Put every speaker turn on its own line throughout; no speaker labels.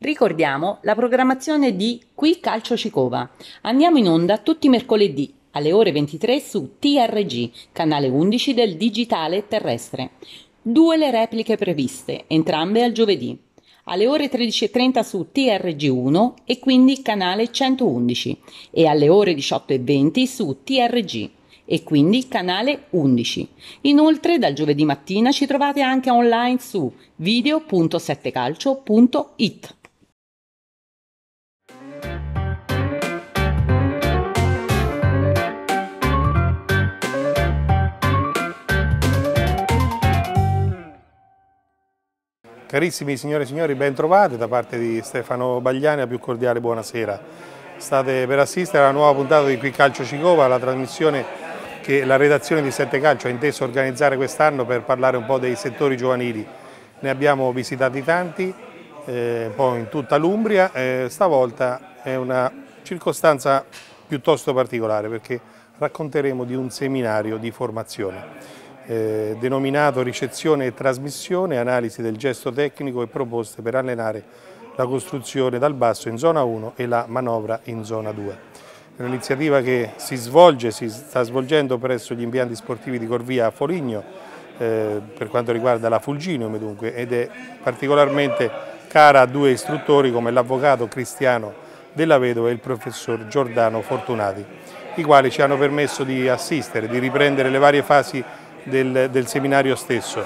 Ricordiamo la programmazione di Qui Calcio Cicova. Andiamo in onda tutti i mercoledì alle ore 23 su TRG, canale 11 del digitale terrestre. Due le repliche previste, entrambe al giovedì. Alle ore 13.30 su TRG1 e quindi canale 111 e alle ore 18.20 su TRG e quindi canale 11.
Inoltre dal giovedì mattina ci trovate anche online su video7
Carissimi signore e signori, ben trovati da parte di Stefano Bagliani, a più cordiale buonasera. State per assistere alla nuova puntata di Qui Calcio Cicova, la trasmissione che la redazione di Sette Calcio ha inteso organizzare quest'anno per parlare un po' dei settori giovanili. Ne abbiamo visitati tanti, eh, un po' in tutta l'Umbria, eh, stavolta è una circostanza piuttosto particolare perché racconteremo di un seminario di formazione. Eh, denominato ricezione e trasmissione, analisi del gesto tecnico e proposte per allenare la costruzione dal basso in zona 1 e la manovra in zona 2. È un'iniziativa che si svolge, si sta svolgendo presso gli impianti sportivi di Corvia a Foligno eh, per quanto riguarda la Fulginium dunque, ed è particolarmente cara a due istruttori come l'avvocato Cristiano Della Vedova e il professor Giordano Fortunati, i quali ci hanno permesso di assistere, di riprendere le varie fasi del, del seminario stesso.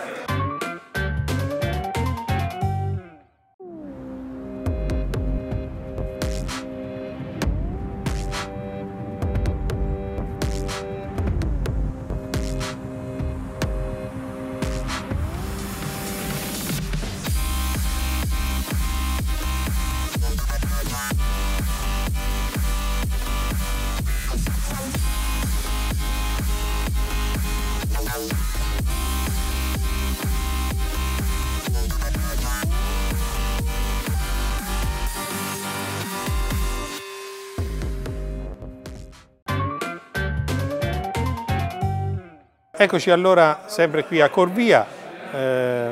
Eccoci allora sempre qui a Corvia, eh,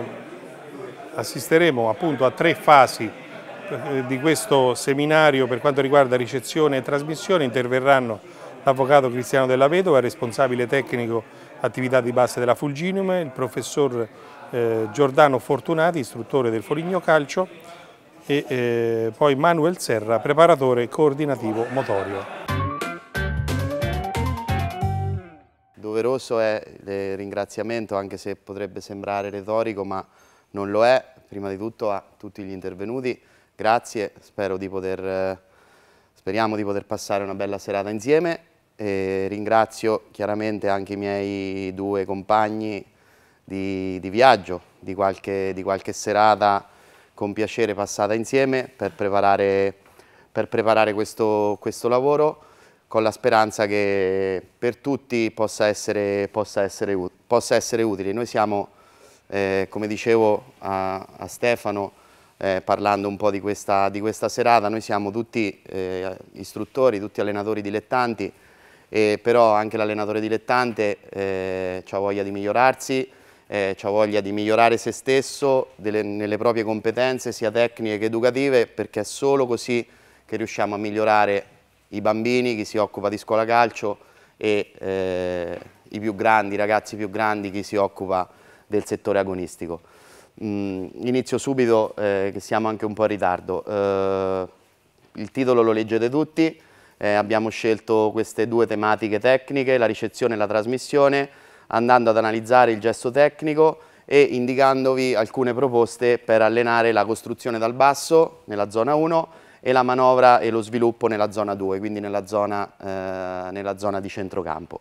assisteremo appunto a tre fasi eh, di questo seminario per quanto riguarda ricezione e trasmissione, interverranno l'avvocato Cristiano Della Vedova, responsabile tecnico attività di base della Fulginium, il professor eh, Giordano Fortunati, istruttore del Foligno Calcio, e eh, poi Manuel Serra, preparatore coordinativo motorio. doveroso è il ringraziamento,
anche se potrebbe sembrare retorico, ma non lo è, prima di tutto a tutti gli intervenuti. Grazie, di poter, speriamo di poter passare una bella serata insieme. E ringrazio chiaramente anche i miei due compagni di, di viaggio, di qualche, di qualche, serata con piacere passata insieme per preparare, per preparare questo, questo lavoro con la speranza che per tutti possa essere, possa essere, possa essere utile. Noi siamo, eh, come dicevo a, a Stefano, eh, parlando un po' di questa, di questa, serata, noi siamo tutti eh, istruttori, tutti allenatori dilettanti, e però anche l'allenatore dilettante eh, ha voglia di migliorarsi, eh, ha voglia di migliorare se stesso delle, nelle proprie competenze sia tecniche che educative, perché è solo così che riusciamo a migliorare i bambini, chi si occupa di scuola calcio e eh, i più grandi, i ragazzi più grandi, chi si occupa del settore agonistico. Mm, inizio subito, eh, che siamo anche un po' in ritardo. Eh, il titolo lo leggete tutti, eh, abbiamo scelto queste due tematiche tecniche, la ricezione e la trasmissione, andando ad analizzare il gesto tecnico e indicandovi alcune proposte per allenare la costruzione dal basso nella zona 1 e la manovra e lo sviluppo nella zona 2, quindi nella zona, eh, nella zona di centrocampo.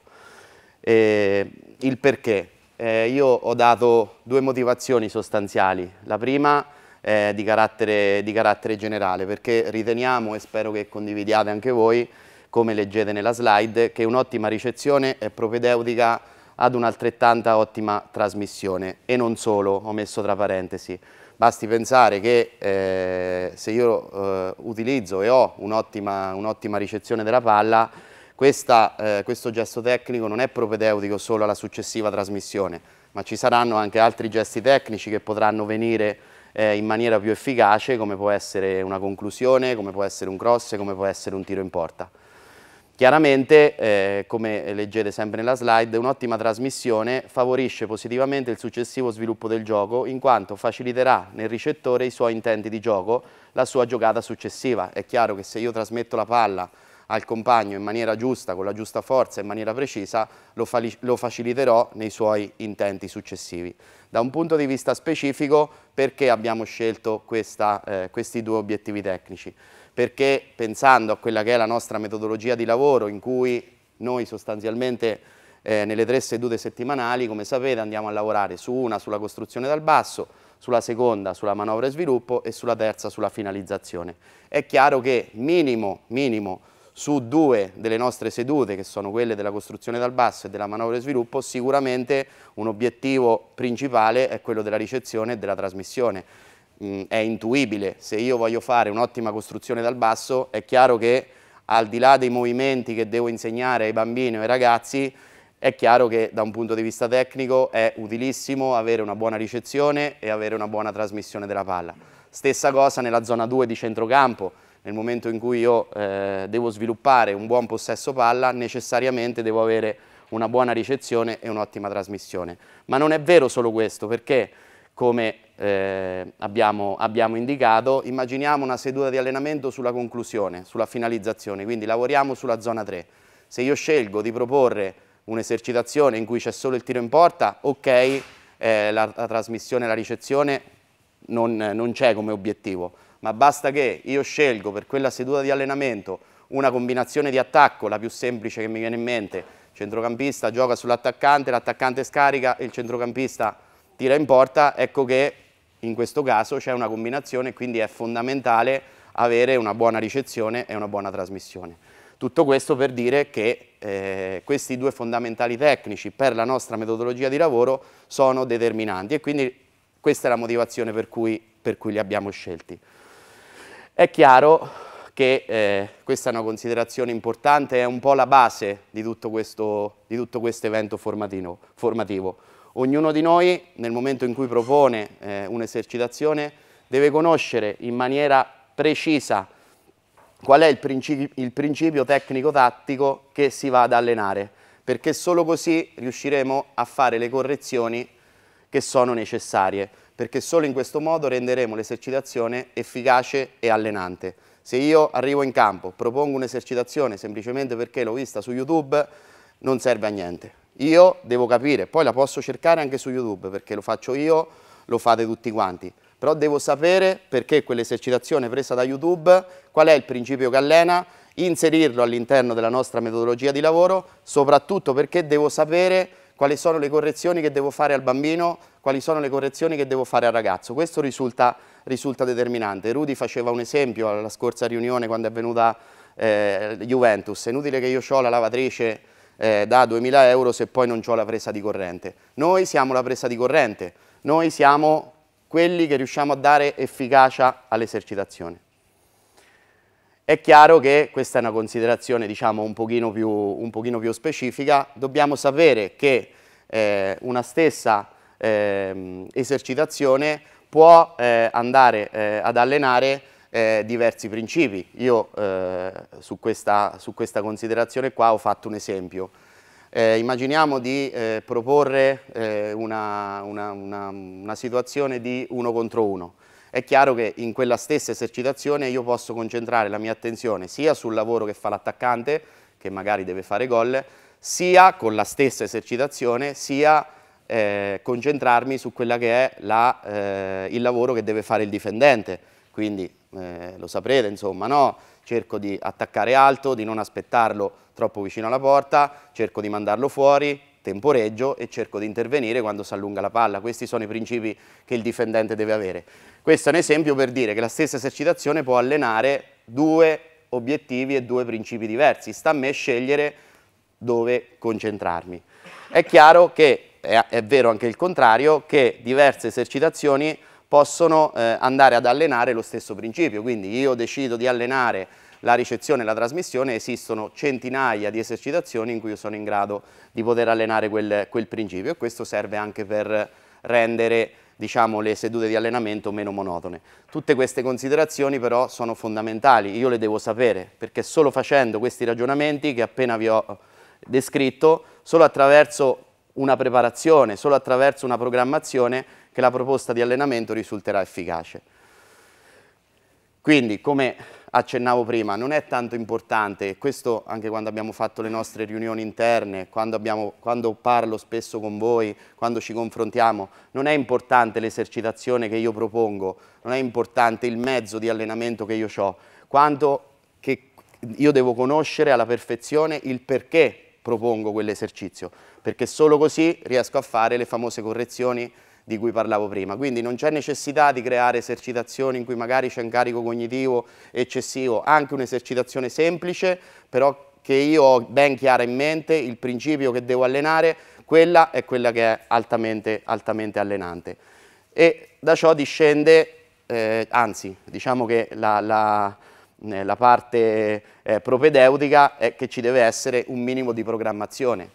E il perché? Eh, io ho dato due motivazioni sostanziali. La prima è di, carattere, di carattere generale, perché riteniamo, e spero che condividiate anche voi, come leggete nella slide, che un'ottima ricezione è propedeutica ad un'altrettanta ottima trasmissione. E non solo, ho messo tra parentesi. Basti pensare che eh, se io eh, utilizzo e ho un'ottima un ricezione della palla, questa, eh, questo gesto tecnico non è propedeutico solo alla successiva trasmissione, ma ci saranno anche altri gesti tecnici che potranno venire eh, in maniera più efficace, come può essere una conclusione, come può essere un cross, come può essere un tiro in porta. Chiaramente, eh, come leggete sempre nella slide, un'ottima trasmissione favorisce positivamente il successivo sviluppo del gioco in quanto faciliterà nel ricettore i suoi intenti di gioco, la sua giocata successiva. È chiaro che se io trasmetto la palla al compagno in maniera giusta, con la giusta forza, e in maniera precisa, lo, fa lo, faciliterò nei suoi intenti successivi. Da un punto di vista specifico, perché abbiamo scelto questa, eh, questi due obiettivi tecnici? perché pensando a quella che è la nostra metodologia di lavoro in cui noi sostanzialmente eh, nelle tre sedute settimanali, come sapete, andiamo a lavorare su una sulla costruzione dal basso, sulla seconda sulla manovra e sviluppo e sulla terza sulla finalizzazione. È chiaro che minimo, minimo su due delle nostre sedute, che sono quelle della costruzione dal basso e della manovra e sviluppo, sicuramente un obiettivo principale è quello della ricezione e della trasmissione mh, mm, è intuibile. Se io voglio fare un'ottima costruzione dal basso, è chiaro che al di là dei movimenti che devo insegnare ai bambini o ai ragazzi, è chiaro che da un punto di vista tecnico è utilissimo avere una buona ricezione e avere una buona trasmissione della palla. Stessa cosa nella zona 2 di centrocampo, nel momento in cui io eh, devo sviluppare un buon possesso palla, necessariamente devo avere una buona ricezione e un'ottima trasmissione. Ma non è vero solo questo, perché come eh, abbiamo, abbiamo, indicato, immaginiamo una seduta di allenamento sulla conclusione, sulla finalizzazione, quindi lavoriamo sulla zona 3. Se io scelgo di proporre un'esercitazione in cui c'è solo il tiro in porta, ok, eh, la, la, trasmissione e la ricezione non, non c'è come obiettivo, ma basta che io scelgo per quella seduta di allenamento una combinazione di attacco, la più semplice che mi viene in mente, centrocampista gioca sull'attaccante, l'attaccante scarica e il centrocampista tira in porta, ecco che in questo caso c'è una combinazione quindi è fondamentale avere una buona ricezione e una buona trasmissione. Tutto questo per dire che eh, questi due fondamentali tecnici per la nostra metodologia di lavoro sono determinanti e quindi questa è la motivazione per cui, per cui li abbiamo scelti. È chiaro che eh, questa è una considerazione importante, è un po' la base di tutto questo, di tutto questo evento formativo. Ognuno di noi, nel momento in cui propone eh, un'esercitazione, deve conoscere in maniera precisa qual è il, principi il principio tecnico-tattico che si va ad allenare, perché solo così riusciremo a fare le correzioni che sono necessarie, perché solo in questo modo renderemo l'esercitazione efficace e allenante. Se io arrivo in campo, propongo un'esercitazione semplicemente perché l'ho vista su YouTube, non serve a niente. Io devo capire, poi la posso cercare anche su YouTube perché lo faccio io, lo fate tutti quanti, però devo sapere perché quell'esercitazione presa da YouTube, qual è il principio che allena, inserirlo all'interno della nostra metodologia di lavoro, soprattutto perché devo sapere quali sono le correzioni che devo fare al bambino, quali sono le correzioni che devo fare al ragazzo. Questo risulta, risulta determinante. Rudy faceva un esempio alla scorsa riunione quando è venuta eh, Juventus. È inutile che io ho la lavatrice eh, da 2.000 euro se poi non ho la presa di corrente. Noi siamo la presa di corrente, noi siamo quelli che riusciamo a dare efficacia all'esercitazione. È chiaro che questa è una considerazione diciamo, un, pochino più, un pochino più specifica, dobbiamo sapere che eh, una stessa eh, esercitazione può eh, andare eh, ad allenare eh, diversi principi. Io eh, su, questa, su, questa, considerazione qua ho fatto un esempio. Eh, immaginiamo di eh, proporre eh, una, una, una, una, situazione di uno contro uno. È chiaro che in quella stessa esercitazione io posso concentrare la mia attenzione sia sul lavoro che fa l'attaccante, che magari deve fare gol, sia con la stessa esercitazione, sia eh, concentrarmi su quella che è la, il lavoro che deve fare il difendente. Quindi eh, lo saprete, insomma, no? cerco di attaccare alto, di non aspettarlo troppo vicino alla porta, cerco di mandarlo fuori, temporeggio e cerco di intervenire quando si allunga la palla. Questi sono i principi che il difendente deve avere. Questo è un esempio per dire che la stessa esercitazione può allenare due obiettivi e due principi diversi. Sta a me scegliere dove concentrarmi. È chiaro che, è, è vero anche il contrario, che diverse esercitazioni possono eh, andare ad allenare lo stesso principio, quindi io decido di allenare la ricezione e la trasmissione, esistono centinaia di esercitazioni in cui io sono in grado di poter allenare quel, quel principio e questo serve anche per rendere diciamo, le sedute di allenamento meno monotone. Tutte queste considerazioni però sono fondamentali, io le devo sapere, perché solo facendo questi ragionamenti che appena vi ho descritto, solo attraverso una preparazione, solo attraverso una programmazione che la proposta di allenamento risulterà efficace. Quindi, come accennavo prima, non è tanto importante, e questo anche quando abbiamo fatto le nostre riunioni interne, quando, abbiamo, quando parlo spesso con voi, quando ci confrontiamo, non è importante l'esercitazione che io propongo, non è importante il mezzo di allenamento che io ho, quanto che io devo conoscere alla perfezione il perché propongo quell'esercizio, perché solo così riesco a fare le famose correzioni di cui parlavo prima. Quindi non c'è necessità di creare esercitazioni in cui magari c'è un carico cognitivo eccessivo, anche un'esercitazione semplice, però che io ho ben chiara in mente il principio che devo allenare, quella è quella che è altamente, altamente allenante. E da ciò discende, eh, anzi, diciamo che la, la, eh, la parte eh, propedeutica è che ci deve essere un minimo di programmazione.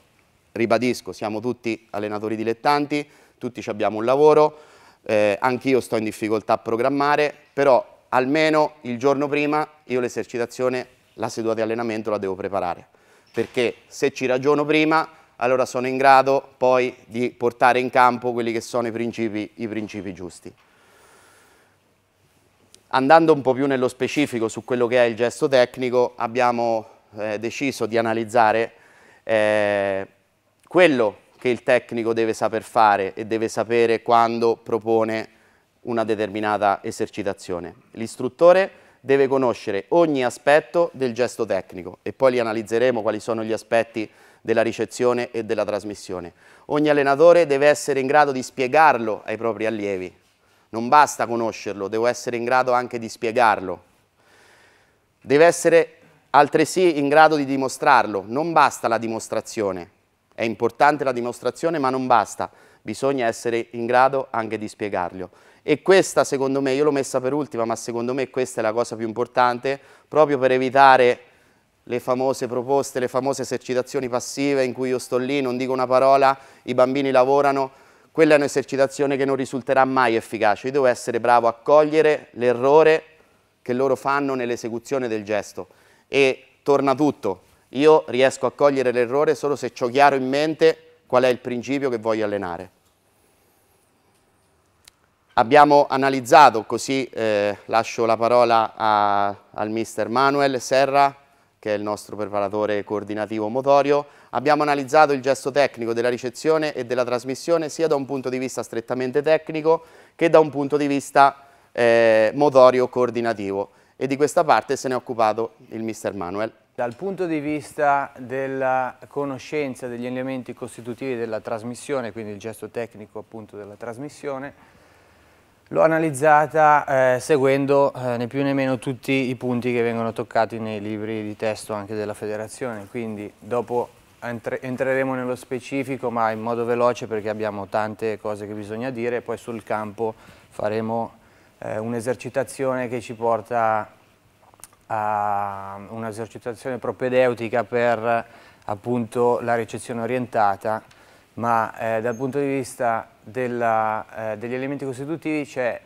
Ribadisco, siamo tutti allenatori dilettanti, tutti abbiamo un lavoro, eh, anch'io sto in difficoltà a programmare, però almeno il giorno prima io l'esercitazione, la seduta di allenamento la devo preparare, perché se ci ragiono prima allora sono in grado poi di portare in campo quelli che sono i principi, i principi giusti. Andando un po' più nello specifico su quello che è il gesto tecnico, abbiamo eh, deciso di analizzare eh, quello che il tecnico deve saper fare e deve sapere quando propone una determinata esercitazione. L'istruttore deve conoscere ogni aspetto del gesto tecnico e poi li analizzeremo quali sono gli aspetti della ricezione e della trasmissione. Ogni allenatore deve essere in grado di spiegarlo ai propri allievi. Non basta conoscerlo, devo essere in grado anche di spiegarlo. Deve essere altresì in grado di dimostrarlo, non basta la dimostrazione, è importante la dimostrazione, ma non basta, bisogna essere in grado anche di spiegarlo. E questa, secondo me, io l'ho messa per ultima, ma secondo me questa è la cosa più importante, proprio per evitare le famose proposte, le famose esercitazioni passive in cui io sto lì, non dico una parola, i bambini lavorano, quella è un'esercitazione che non risulterà mai efficace. Io devo essere bravo a cogliere l'errore che loro fanno nell'esecuzione del gesto. E torna tutto, io riesco a cogliere l'errore solo se ho chiaro in mente qual è il principio che voglio allenare. Abbiamo analizzato, così eh, lascio la parola a, al mister Manuel Serra, che è il nostro preparatore coordinativo motorio, abbiamo analizzato il gesto tecnico della ricezione e della trasmissione sia da un punto di vista strettamente tecnico che da un punto di vista eh, motorio coordinativo e di questa parte se ne è occupato il mister Manuel. Dal punto di vista
della conoscenza degli elementi costitutivi della trasmissione, quindi il gesto tecnico appunto della trasmissione, l'ho analizzata eh, seguendo eh, né più né meno tutti i punti che vengono toccati nei libri di testo anche della federazione, quindi dopo entre entreremo nello specifico ma in modo veloce perché abbiamo tante cose che bisogna dire e poi sul campo faremo eh, un'esercitazione che ci porta a un'esercitazione propedeutica per appunto la ricezione orientata, ma eh, dal punto di vista della, eh, degli elementi costitutivi c'è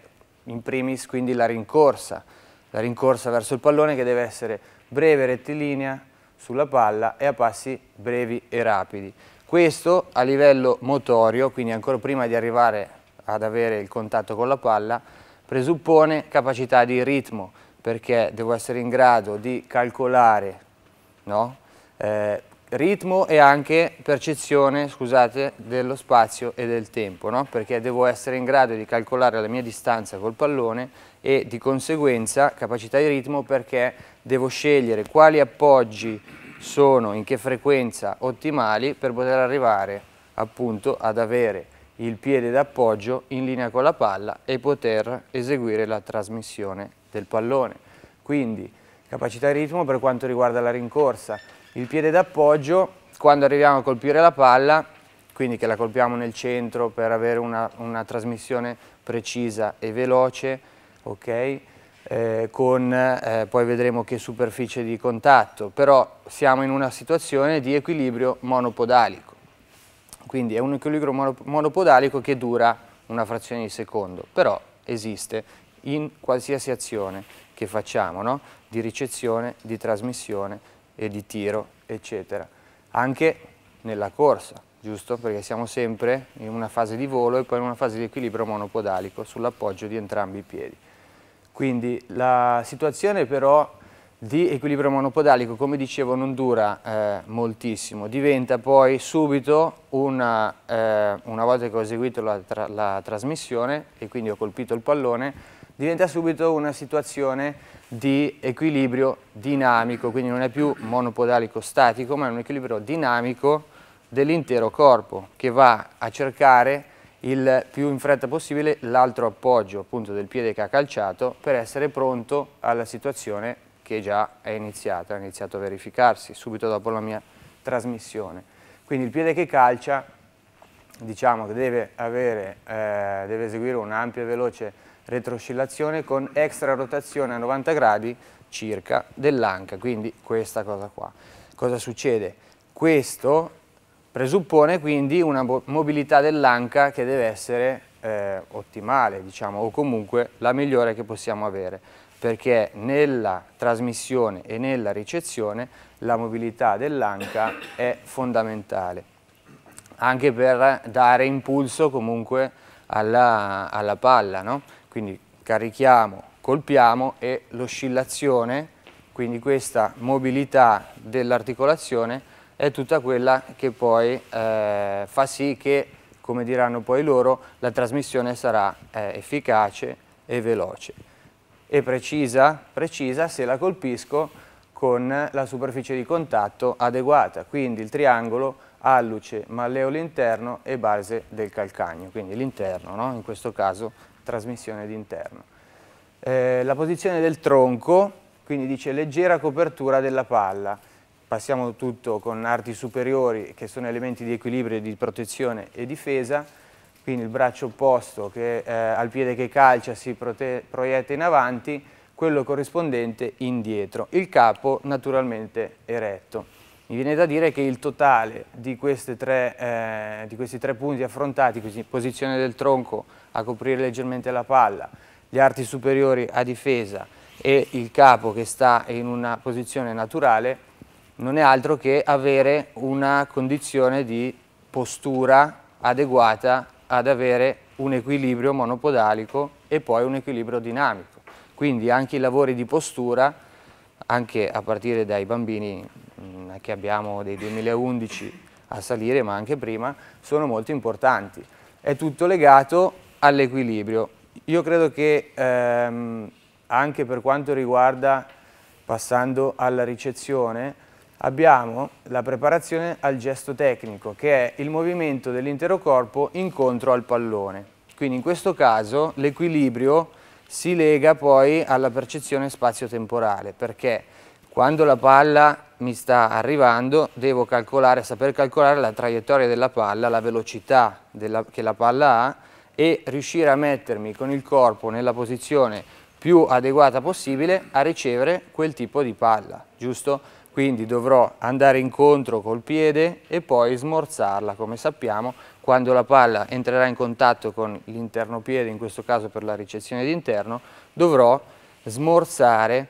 in primis quindi la rincorsa, la rincorsa verso il pallone che deve essere breve, rettilinea sulla palla e a passi brevi e rapidi. Questo a livello motorio, quindi ancora prima di arrivare ad avere il contatto con la palla, presuppone capacità di ritmo, perché devo essere in grado di calcolare no? eh, ritmo e anche percezione scusate, dello spazio e del tempo, no? perché devo essere in grado di calcolare la mia distanza col pallone e di conseguenza capacità di ritmo perché devo scegliere quali appoggi sono in che frequenza ottimali per poter arrivare appunto ad avere il piede d'appoggio in linea con la palla e poter eseguire la trasmissione del pallone. Quindi capacità di ritmo per quanto riguarda la rincorsa. Il piede d'appoggio, quando arriviamo a colpire la palla, quindi che la colpiamo nel centro per avere una, una trasmissione precisa e veloce, ok? Eh, con, eh, poi vedremo che superficie di contatto, però siamo in una situazione di equilibrio monopodalico. Quindi è un equilibrio monopodalico che dura una frazione di secondo, però esiste in qualsiasi azione che facciamo, no? di ricezione, di trasmissione e di tiro, eccetera. Anche nella corsa, giusto? Perché siamo sempre in una fase di volo e poi in una fase di equilibrio monopodalico sull'appoggio di entrambi i piedi. Quindi la situazione però di equilibrio monopodalico, come dicevo, non dura eh, moltissimo, diventa poi subito, una, eh, una volta che ho eseguito la, tra la trasmissione e quindi ho colpito il pallone, diventa subito una situazione di equilibrio dinamico, quindi non è più monopodalico statico, ma è un equilibrio dinamico dell'intero corpo che va a cercare il più in fretta possibile l'altro appoggio appunto del piede che ha calciato per essere pronto alla situazione che già è iniziata, ha iniziato a verificarsi subito dopo la mia trasmissione. Quindi il piede che calcia diciamo che deve, avere, eh, deve eseguire un'ampia e veloce retroscillazione con extra rotazione a 90 gradi circa dell'anca, quindi questa cosa qua. Cosa succede? Questo presuppone quindi una mobilità dell'anca che deve essere eh, ottimale, diciamo, o comunque la migliore che possiamo avere, perché nella trasmissione e nella ricezione la mobilità dell'anca è fondamentale, anche per dare impulso comunque alla, alla palla, no? quindi carichiamo, colpiamo e l'oscillazione, quindi questa mobilità dell'articolazione è tutta quella che poi eh, fa sì che, come diranno poi loro, la trasmissione sarà eh, efficace e veloce e precisa, precisa se la colpisco con la superficie di contatto adeguata, quindi il triangolo alluce, malleolo interno e base del calcagno, quindi l'interno no? in questo caso trasmissione d'interno. Eh, la posizione del tronco, quindi dice leggera copertura della palla, passiamo tutto con arti superiori che sono elementi di equilibrio, di protezione e difesa, quindi il braccio opposto che eh, al piede che calcia si proietta in avanti, quello corrispondente indietro, il capo naturalmente eretto. Mi viene da dire che il totale di, tre, eh, di questi tre punti affrontati, quindi posizione del tronco, a coprire leggermente la palla, gli arti superiori a difesa e il capo che sta in una posizione naturale, non è altro che avere una condizione di postura adeguata ad avere un equilibrio monopodalico e poi un equilibrio dinamico. Quindi anche i lavori di postura, anche a partire dai bambini che abbiamo dei 2011 a salire, ma anche prima, sono molto importanti. È tutto legato all'equilibrio. Io credo che ehm, anche per quanto riguarda, passando alla ricezione, abbiamo la preparazione al gesto tecnico, che è il movimento dell'intero corpo incontro al pallone. Quindi in questo caso l'equilibrio si lega poi alla percezione spazio-temporale, perché quando la palla mi sta arrivando devo calcolare, saper calcolare la traiettoria della palla, la velocità della, che la palla ha e riuscire a mettermi con il corpo nella posizione più adeguata possibile a ricevere quel tipo di palla, giusto? Quindi dovrò andare incontro col piede e poi smorzarla, come sappiamo, quando la palla entrerà in contatto con l'interno piede, in questo caso per la ricezione d'interno, dovrò smorzare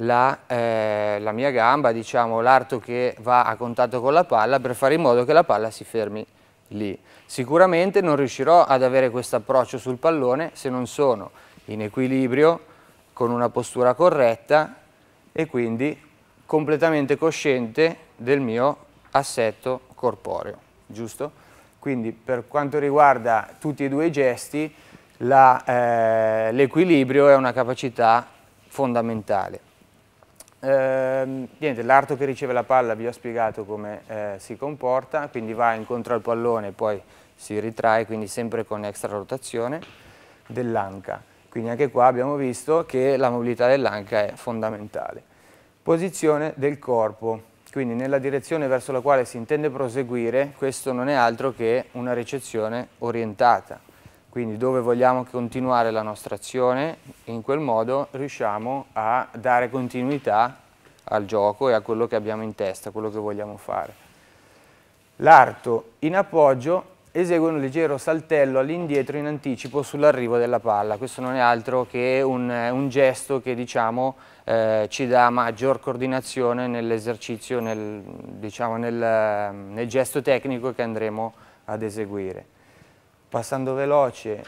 la, eh, la mia gamba, diciamo l'arto che va a contatto con la palla per fare in modo che la palla si fermi lì. Sicuramente non riuscirò ad avere questo approccio sul pallone se non sono in equilibrio, con una postura corretta e quindi completamente cosciente del mio assetto corporeo, giusto? Quindi per quanto riguarda tutti e due i gesti, eh, l'equilibrio eh, è una capacità fondamentale. Ehm, niente, l'arto che riceve la palla vi ho spiegato come eh, si comporta, quindi va incontro al pallone e poi si ritrae, quindi sempre con extra rotazione dell'anca. Quindi anche qua abbiamo visto che la mobilità dell'anca è fondamentale. Posizione del corpo, quindi nella direzione verso la quale si intende proseguire, questo non è altro che una ricezione orientata, quindi dove vogliamo continuare la nostra azione, in quel modo riusciamo a dare continuità al gioco e a quello che abbiamo in testa, quello che vogliamo fare. L'arto in appoggio esegue un leggero saltello all'indietro in anticipo sull'arrivo della palla. Questo non è altro che un, un gesto che diciamo, eh, ci dà maggior coordinazione nell'esercizio, nel, diciamo, nel, nel gesto tecnico che andremo ad eseguire passando veloce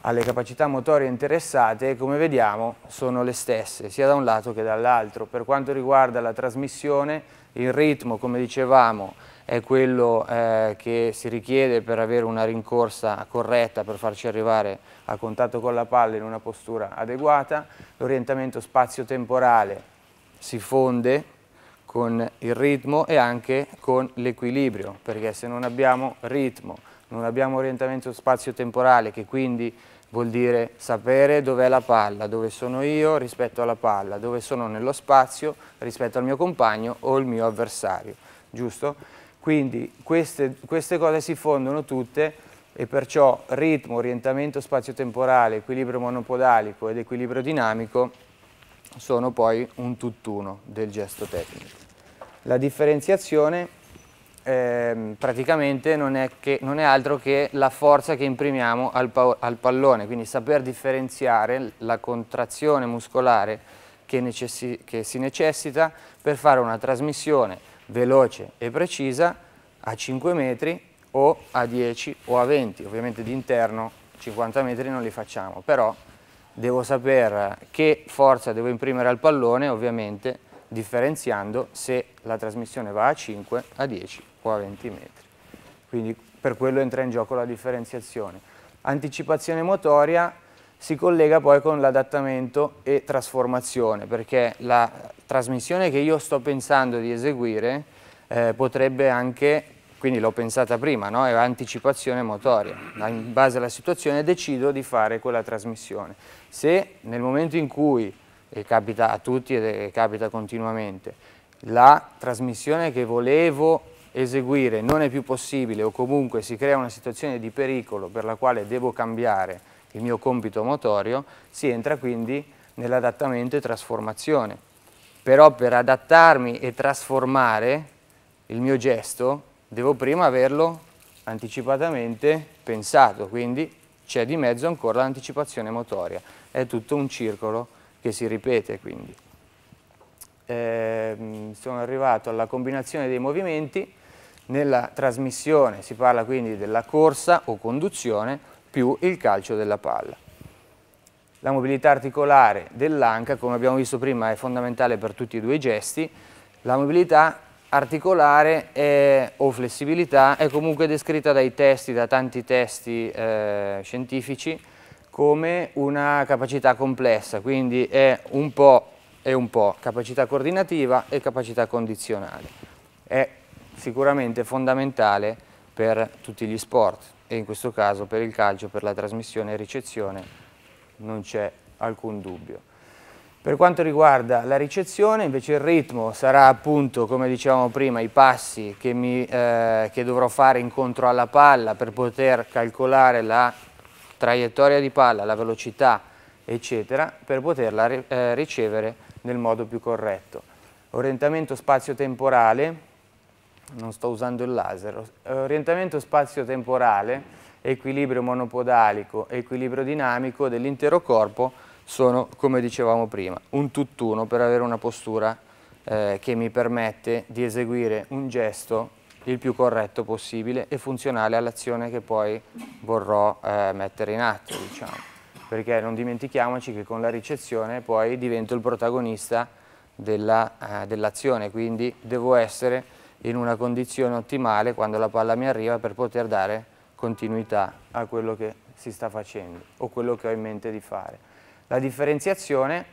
alle capacità motorie interessate, come vediamo, sono le stesse, sia da un lato che dall'altro. Per quanto riguarda la trasmissione, il ritmo, come dicevamo, è quello eh, che si richiede per avere una rincorsa corretta, per farci arrivare a contatto con la palla in una postura adeguata. L'orientamento spazio-temporale si fonde con il ritmo e anche con l'equilibrio, perché se non abbiamo ritmo, non abbiamo orientamento spazio-temporale che quindi vuol dire sapere dov'è la palla, dove sono io rispetto alla palla, dove sono nello spazio rispetto al mio compagno o il mio avversario, giusto? Quindi queste, queste cose si fondono tutte e perciò ritmo, orientamento spazio-temporale, equilibrio monopodalico ed equilibrio dinamico sono poi un tutt'uno del gesto tecnico. La differenziazione eh, praticamente non è, che, non è, altro che la forza che imprimiamo al, al pallone, quindi saper differenziare la contrazione muscolare che, che si necessita per fare una trasmissione veloce e precisa a 5 metri o a 10 o a 20, ovviamente di interno 50 metri non li facciamo, però devo sapere che forza devo imprimere al pallone ovviamente differenziando se la trasmissione va a 5 a 10 a 20 metri. Quindi per quello entra in gioco la differenziazione. Anticipazione motoria si collega poi con l'adattamento e trasformazione, perché la trasmissione che io sto pensando di eseguire eh, potrebbe anche, quindi l'ho pensata prima, no? è anticipazione motoria. In base alla situazione decido di fare quella trasmissione. Se nel momento in cui, e capita a tutti e capita continuamente, la trasmissione che volevo eseguire non è più possibile o comunque si crea una situazione di pericolo per la quale devo cambiare il mio compito motorio, si entra quindi nell'adattamento e trasformazione. Però per adattarmi e trasformare il mio gesto devo prima averlo anticipatamente pensato, quindi c'è di mezzo ancora l'anticipazione motoria. È tutto un circolo che si ripete quindi. Eh, sono arrivato alla combinazione dei movimenti, nella trasmissione si parla quindi della corsa o conduzione più il calcio della palla. La mobilità articolare dell'anca, come abbiamo visto prima, è fondamentale per tutti e due i gesti. La mobilità articolare è, o flessibilità è comunque descritta dai testi, da tanti testi eh, scientifici, come una capacità complessa, quindi è un po' e un po' capacità coordinativa e capacità condizionale. È sicuramente fondamentale per tutti gli sport e in questo caso per il calcio, per la trasmissione e ricezione non c'è alcun dubbio. Per quanto riguarda la ricezione invece il ritmo sarà appunto come dicevamo prima i passi che, mi, eh, che dovrò fare incontro alla palla per poter calcolare la traiettoria di palla, la velocità eccetera per poterla eh, ricevere nel modo più corretto. Orientamento spazio-temporale non sto usando il laser, orientamento spazio-temporale, equilibrio monopodalico, equilibrio dinamico dell'intero corpo sono, come dicevamo prima, un tutt'uno per avere una postura eh, che mi permette di eseguire un gesto il più corretto possibile e funzionale all'azione che poi vorrò eh, mettere in atto, diciamo. Perché non dimentichiamoci che con la ricezione poi divento il protagonista eh, dell'azione, dell quindi devo essere in una condizione ottimale quando la palla mi arriva per poter dare continuità a quello che si sta facendo o quello che ho in mente di fare. La differenziazione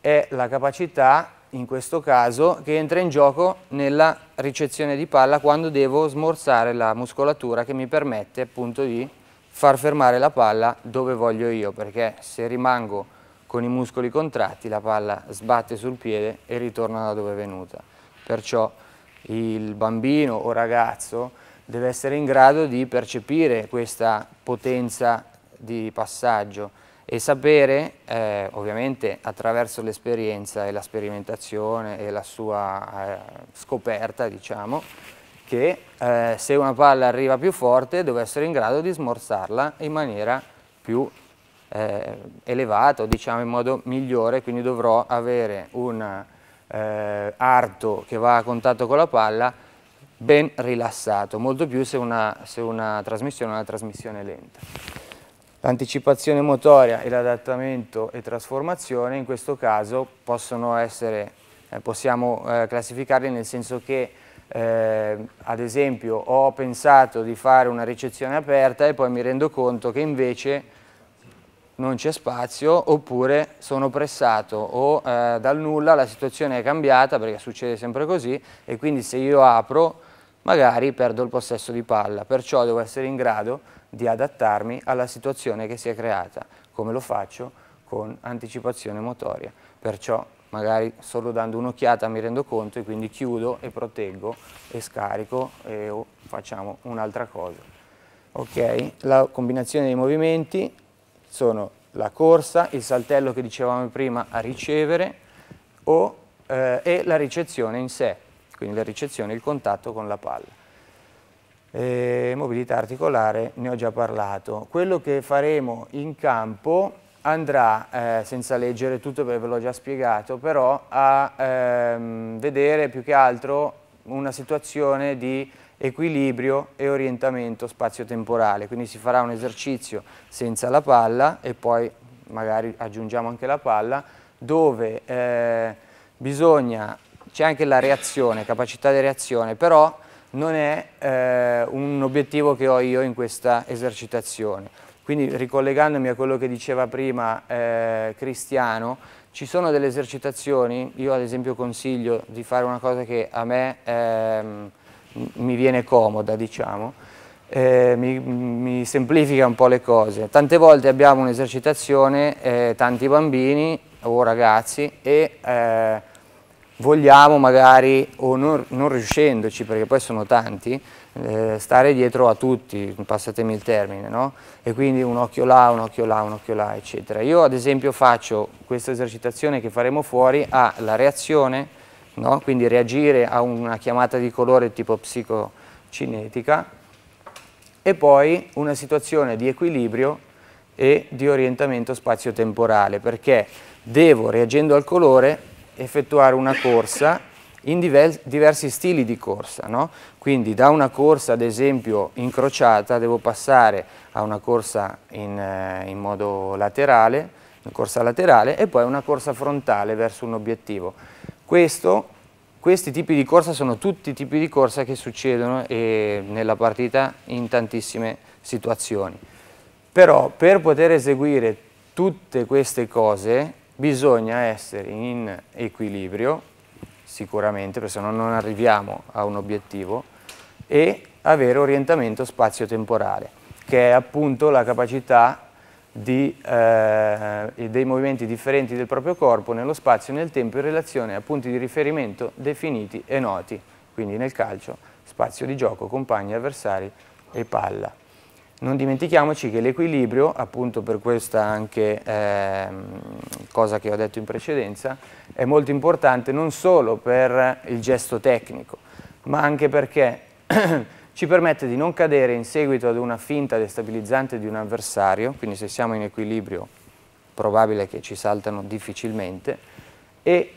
è la capacità, in questo caso, che entra in gioco nella ricezione di palla quando devo smorzare la muscolatura che mi permette appunto di far fermare la palla dove voglio io, perché se rimango con i muscoli contratti la palla sbatte sul piede e ritorna da dove è venuta. Perciò il bambino o ragazzo deve essere in grado di percepire questa potenza di passaggio e sapere, eh, ovviamente attraverso l'esperienza e la sperimentazione e la sua eh, scoperta, diciamo, che eh, se una palla arriva più forte deve essere in grado di smorzarla in maniera più eh, elevata, diciamo in modo migliore, quindi dovrò avere una eh, arto che va a contatto con la palla, ben rilassato, molto più se una, se una trasmissione è una trasmissione lenta. L'anticipazione motoria e l'adattamento e trasformazione in questo caso possono essere, eh, possiamo eh, classificarli nel senso che eh, ad esempio ho pensato di fare una ricezione aperta e poi mi rendo conto che invece non c'è spazio oppure sono pressato o eh, dal nulla la situazione è cambiata perché succede sempre così e quindi se io apro magari perdo il possesso di palla, perciò devo essere in grado di adattarmi alla situazione che si è creata, come lo faccio con anticipazione motoria, perciò magari solo dando un'occhiata mi rendo conto e quindi chiudo e proteggo e scarico e oh, facciamo un'altra cosa. Ok, la combinazione dei movimenti, sono la corsa, il saltello che dicevamo prima a ricevere o, eh, e la ricezione in sé, quindi la ricezione, il contatto con la palla. E mobilità articolare, ne ho già parlato. Quello che faremo in campo andrà, eh, senza leggere tutto perché ve l'ho già spiegato, però a ehm, vedere più che altro una situazione di equilibrio e orientamento spazio-temporale, quindi si farà un esercizio senza la palla e poi magari aggiungiamo anche la palla, dove eh, bisogna, c'è anche la reazione, capacità di reazione, però non è eh, un obiettivo che ho io in questa esercitazione. Quindi ricollegandomi a quello che diceva prima eh, Cristiano, ci sono delle esercitazioni, io ad esempio consiglio di fare una cosa che a me ehm, mi viene comoda, diciamo, eh, mi, mi, semplifica un po' le cose. Tante volte abbiamo un'esercitazione, eh, tanti bambini o ragazzi e eh, vogliamo magari, o non, non, riuscendoci, perché poi sono tanti, eh, stare dietro a tutti, passatemi il termine, no? E quindi un occhio là, un occhio là, un occhio là, eccetera. Io ad esempio faccio questa esercitazione che faremo fuori alla reazione, no? quindi reagire a una chiamata di colore tipo psicocinetica, e poi una situazione di equilibrio e di orientamento spazio-temporale, perché devo, reagendo al colore, effettuare una corsa in diversi stili di corsa. No? Quindi da una corsa, ad esempio, incrociata, devo passare a una corsa in, eh, in modo laterale, una corsa laterale e poi una corsa frontale verso un obiettivo. Questo, questi tipi di corsa sono tutti i tipi di corsa che succedono eh, nella partita in tantissime situazioni. Però per poter eseguire tutte queste cose bisogna essere in equilibrio, sicuramente, perché se no non arriviamo a un obiettivo, e avere orientamento spazio-temporale, che è appunto la capacità di, eh, dei movimenti differenti del proprio corpo nello spazio e nel tempo in relazione a punti di riferimento definiti e noti, quindi nel calcio, spazio di gioco, compagni, avversari e palla. Non dimentichiamoci che l'equilibrio, appunto per questa anche eh, cosa che ho detto in precedenza, è molto importante non solo per il gesto tecnico, ma anche perché ci permette di non cadere in seguito ad una finta destabilizzante di un avversario, quindi se siamo in equilibrio probabile che ci saltano difficilmente, e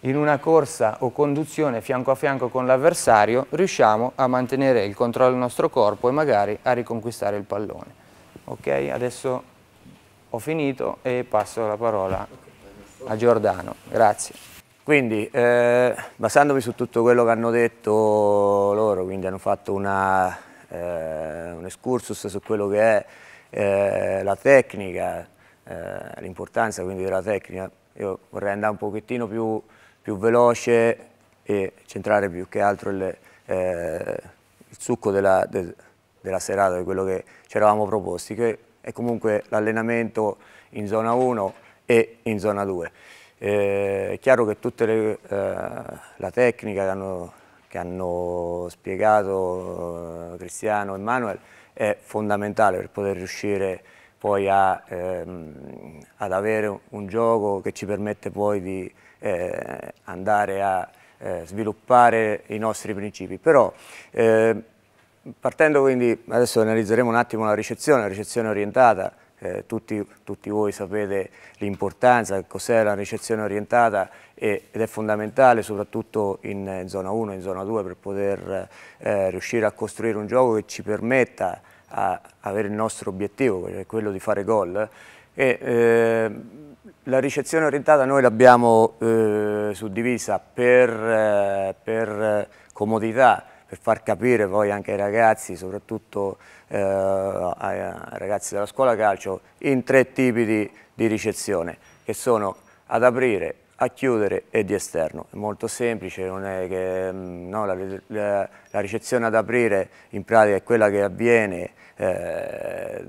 in una corsa o conduzione fianco a fianco con l'avversario riusciamo a mantenere il controllo del nostro corpo e magari a riconquistare il pallone. Ok, adesso ho finito
e passo la parola a Giordano. Grazie. Quindi, eh, basandomi su tutto quello che hanno detto loro, quindi hanno fatto una, eh, un excursus su quello che è eh, la tecnica, eh, l'importanza quindi della tecnica, io vorrei andare un pochettino più, più veloce e centrare più che altro il, eh, il succo della, de, della serata, di quello che ci eravamo proposti, che è comunque l'allenamento in zona 1 e in zona 2. Eh, è chiaro che tutta eh, la tecnica che hanno, che hanno spiegato eh, Cristiano e Manuel è fondamentale per poter riuscire poi a, ehm, ad avere un gioco che ci permette poi di eh, andare a eh, sviluppare i nostri principi. Però eh, partendo quindi, adesso analizzeremo un attimo la ricezione, la ricezione orientata, eh, tutti, tutti, voi sapete l'importanza, cos'è la ricezione orientata e, ed è fondamentale soprattutto in, in zona 1 e in zona 2 per poter eh, riuscire a costruire un gioco che ci permetta a avere il nostro obiettivo, che è quello di fare gol. E, eh, la ricezione orientata noi l'abbiamo eh, suddivisa per, eh, per comodità per far capire poi anche ai ragazzi, soprattutto eh, ai, ragazzi della scuola calcio, in tre tipi di, di ricezione, che sono ad aprire, a chiudere e di esterno. È molto semplice, è che, mm, no, la, la, la, ricezione ad aprire in pratica è quella che avviene eh,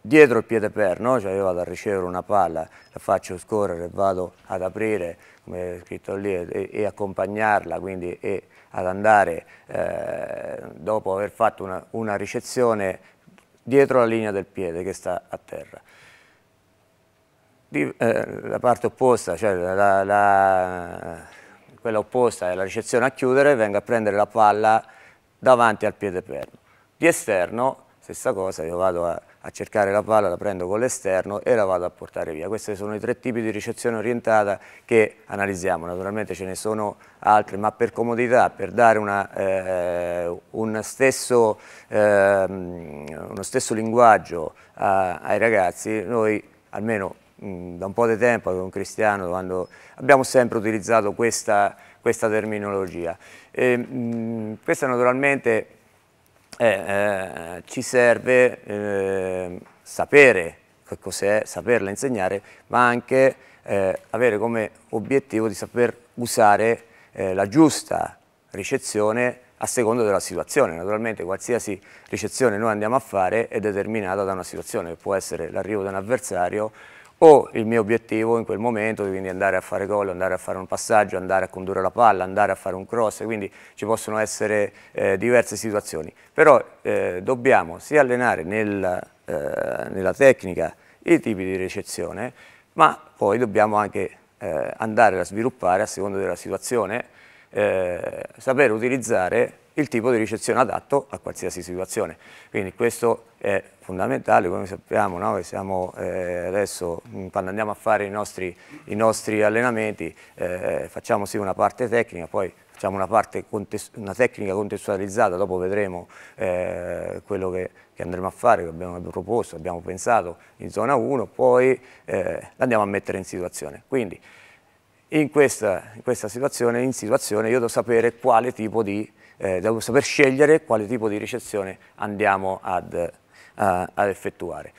dietro il piede per, no? cioè io vado a ricevere una palla, la faccio scorrere, vado ad aprire, come è scritto lì, e, e accompagnarla, quindi e ad andare eh, dopo aver fatto una, una ricezione dietro la linea del piede che sta a terra. Di, eh, la parte opposta, cioè la, la, quella opposta è la ricezione a chiudere, venga a prendere la palla davanti al piede perno. Di esterno, stessa cosa, io vado a, a cercare la palla, la prendo con l'esterno e la vado a portare via. Questi sono i tre tipi di ricezione orientata che analizziamo, naturalmente ce ne sono altri, ma per comodità, per dare una, eh, un stesso, eh, uno stesso linguaggio a, ai ragazzi, noi almeno da un po' di tempo con Cristiano quando, abbiamo sempre utilizzato questa, questa terminologia. E, mh, questa naturalmente eh, eh, ci serve ehm, sapere che cos'è, saperla insegnare, ma anche eh, avere come obiettivo di saper usare eh, la giusta ricezione a seconda della situazione. Naturalmente qualsiasi ricezione noi andiamo a fare è determinata da una situazione, che può essere l'arrivo di un avversario o il mio obiettivo in quel momento, quindi andare a fare gol, andare a fare un passaggio, andare a condurre la palla, andare a fare un cross, quindi ci possono essere eh, diverse situazioni. Però eh, dobbiamo sia allenare nel, eh, nella tecnica i tipi di recezione, ma poi dobbiamo anche eh, andare a sviluppare a seconda della situazione eh, saper utilizzare il tipo di ricezione adatto a qualsiasi situazione. Quindi questo è fondamentale, come sappiamo, no? Siamo, eh, adesso mm, quando andiamo a fare i nostri, i nostri allenamenti eh, facciamo sì una parte tecnica, poi facciamo una, parte, una tecnica contestualizzata, dopo vedremo eh, quello che, che, andremo a fare, che abbiamo proposto, abbiamo pensato in zona 1, poi eh, andiamo a mettere in situazione. Quindi, in questa, in questa situazione, in situazione, io devo sapere quale tipo di, eh, devo saper scegliere quale tipo di ricezione andiamo ad, eh, ad effettuare.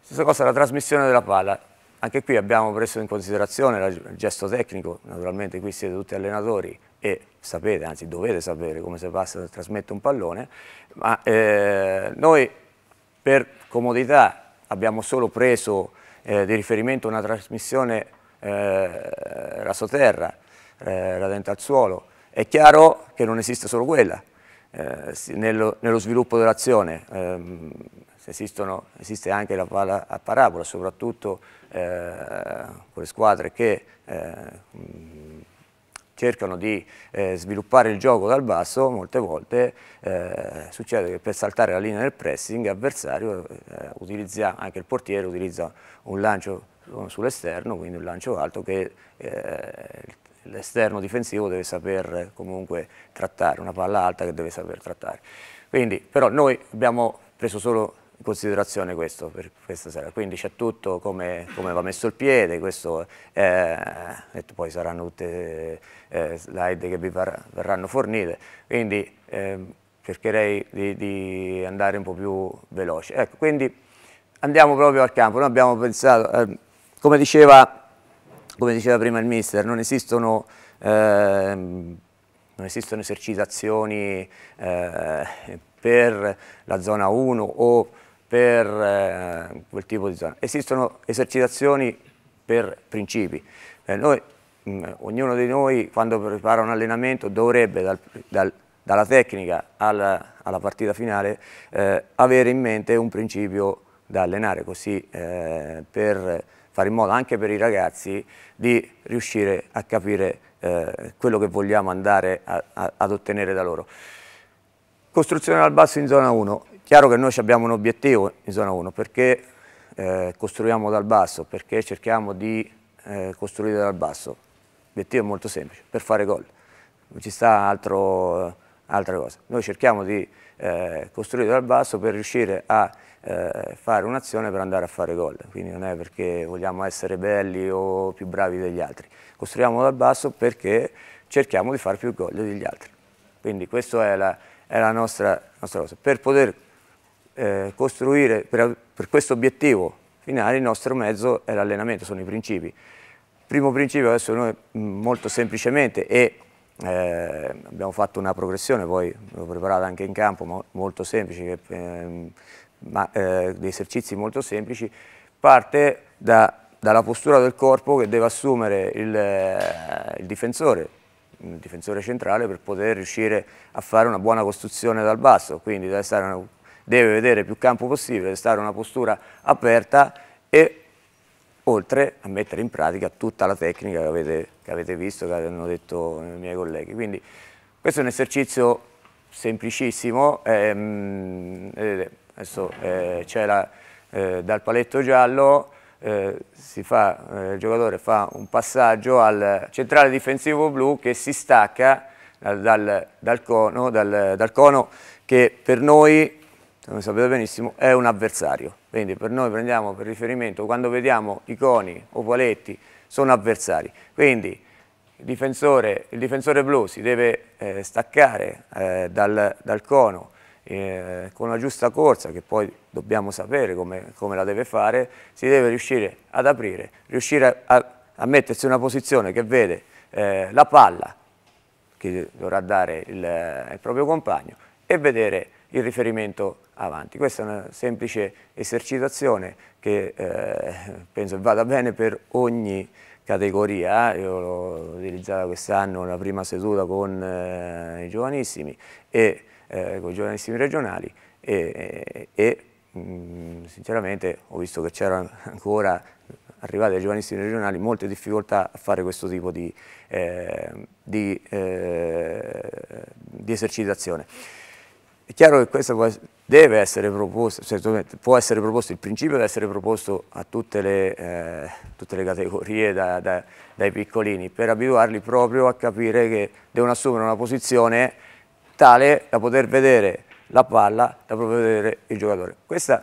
Stessa cosa la trasmissione della palla. Anche qui abbiamo preso in considerazione il gesto tecnico, naturalmente qui siete tutti allenatori e sapete, anzi dovete sapere come si passa, trasmette un pallone, ma eh, noi per comodità abbiamo solo preso eh, di riferimento una trasmissione la sotterra, eh, la eh, dente al suolo. È chiaro che non esiste solo quella eh, nello, nello, sviluppo dell'azione. Ehm, esiste anche la palla a parabola, soprattutto eh, con le squadre che eh, cercano di eh, sviluppare il gioco dal basso, molte volte eh, succede che per saltare la linea del pressing avversario eh, anche il portiere utilizza un lancio sull'esterno, quindi un lancio alto che eh, l'esterno difensivo deve saper eh, comunque trattare, una palla alta che deve saper trattare. Quindi, però noi abbiamo preso solo in considerazione questo per questa sera, quindi c'è tutto come, come, va messo il piede, questo, eh, poi saranno tutte eh, slide che vi verranno fornite, quindi eh, cercherei di, di, andare un po' più veloce. Ecco, quindi andiamo proprio al campo, noi abbiamo pensato... Eh, come diceva, come diceva prima il mister, non esistono, eh, non esistono esercitazioni eh, per la zona 1 o per eh, quel tipo di zona. Esistono esercitazioni per principi. Eh, noi, mh, mm, ognuno di noi quando prepara un allenamento dovrebbe dal, dal dalla tecnica alla, alla partita finale, eh, avere in mente un principio da allenare, così eh, per fare in modo anche per i ragazzi di riuscire a capire eh, quello che vogliamo andare a, a, ad ottenere da loro. Costruzione dal basso in zona 1, chiaro che noi abbiamo un obiettivo in zona 1 perché eh, costruiamo dal basso, perché cerchiamo di eh, costruire dal basso. L'obiettivo è molto semplice, per fare gol, non ci sta altro eh, altra cosa. Noi cerchiamo di eh, costruire dal basso per riuscire a eh, fare un'azione per andare a fare gol, quindi non è perché vogliamo essere belli o più bravi degli altri, costruiamo dal basso perché cerchiamo di fare più gol degli altri. Quindi questa è la, è la nostra, nostra, cosa. Per poter eh, costruire, per, per questo obiettivo finale, il nostro mezzo è l'allenamento, sono i principi. Il primo principio adesso noi mm, molto semplicemente e eh, abbiamo fatto una progressione, poi l'ho preparata anche in campo, mo molto semplice, eh, ma, eh, dei esercizi molto semplici, parte da, dalla postura del corpo che deve assumere il, eh, il, difensore, il difensore centrale per poter riuscire a fare una buona costruzione dal basso, quindi deve, una, deve vedere più campo possibile, deve stare in una postura aperta e oltre a mettere in pratica tutta la tecnica che avete, che avete visto, che hanno detto i miei colleghi. Quindi questo è un esercizio semplicissimo, ehm, vedete, adesso eh, c'è eh, dal paletto giallo, eh, fa, eh, il giocatore fa un passaggio al centrale difensivo blu che si stacca dal, dal, cono, dal, dal cono che per noi come sapete benissimo, è un avversario. Quindi per noi prendiamo per riferimento, quando vediamo i coni o Paletti, sono avversari. Quindi il difensore, il difensore blu si deve eh, staccare eh, dal, dal, cono eh, con la giusta corsa, che poi dobbiamo sapere come, come, la deve fare, si deve riuscire ad aprire, riuscire a, a mettersi in una posizione che vede eh, la palla che dovrà dare il, eh, il proprio compagno e vedere il riferimento avanti. Questa è una semplice esercitazione che eh, penso vada bene per ogni categoria, io l'ho utilizzata quest'anno nella prima seduta con eh, i giovanissimi e eh, con i giovanissimi regionali e, e mh, mm, sinceramente ho visto che c'erano ancora arrivati ai giovanissimi regionali molte difficoltà a fare questo tipo di, eh, di, eh, di esercitazione. È chiaro che questo deve essere proposto, cioè può essere proposto, il principio deve essere proposto a tutte le, eh, tutte le categorie, da, da, dai piccolini, per abituarli proprio a capire che devono assumere una posizione tale da poter vedere la palla, da poter vedere il giocatore. Questa,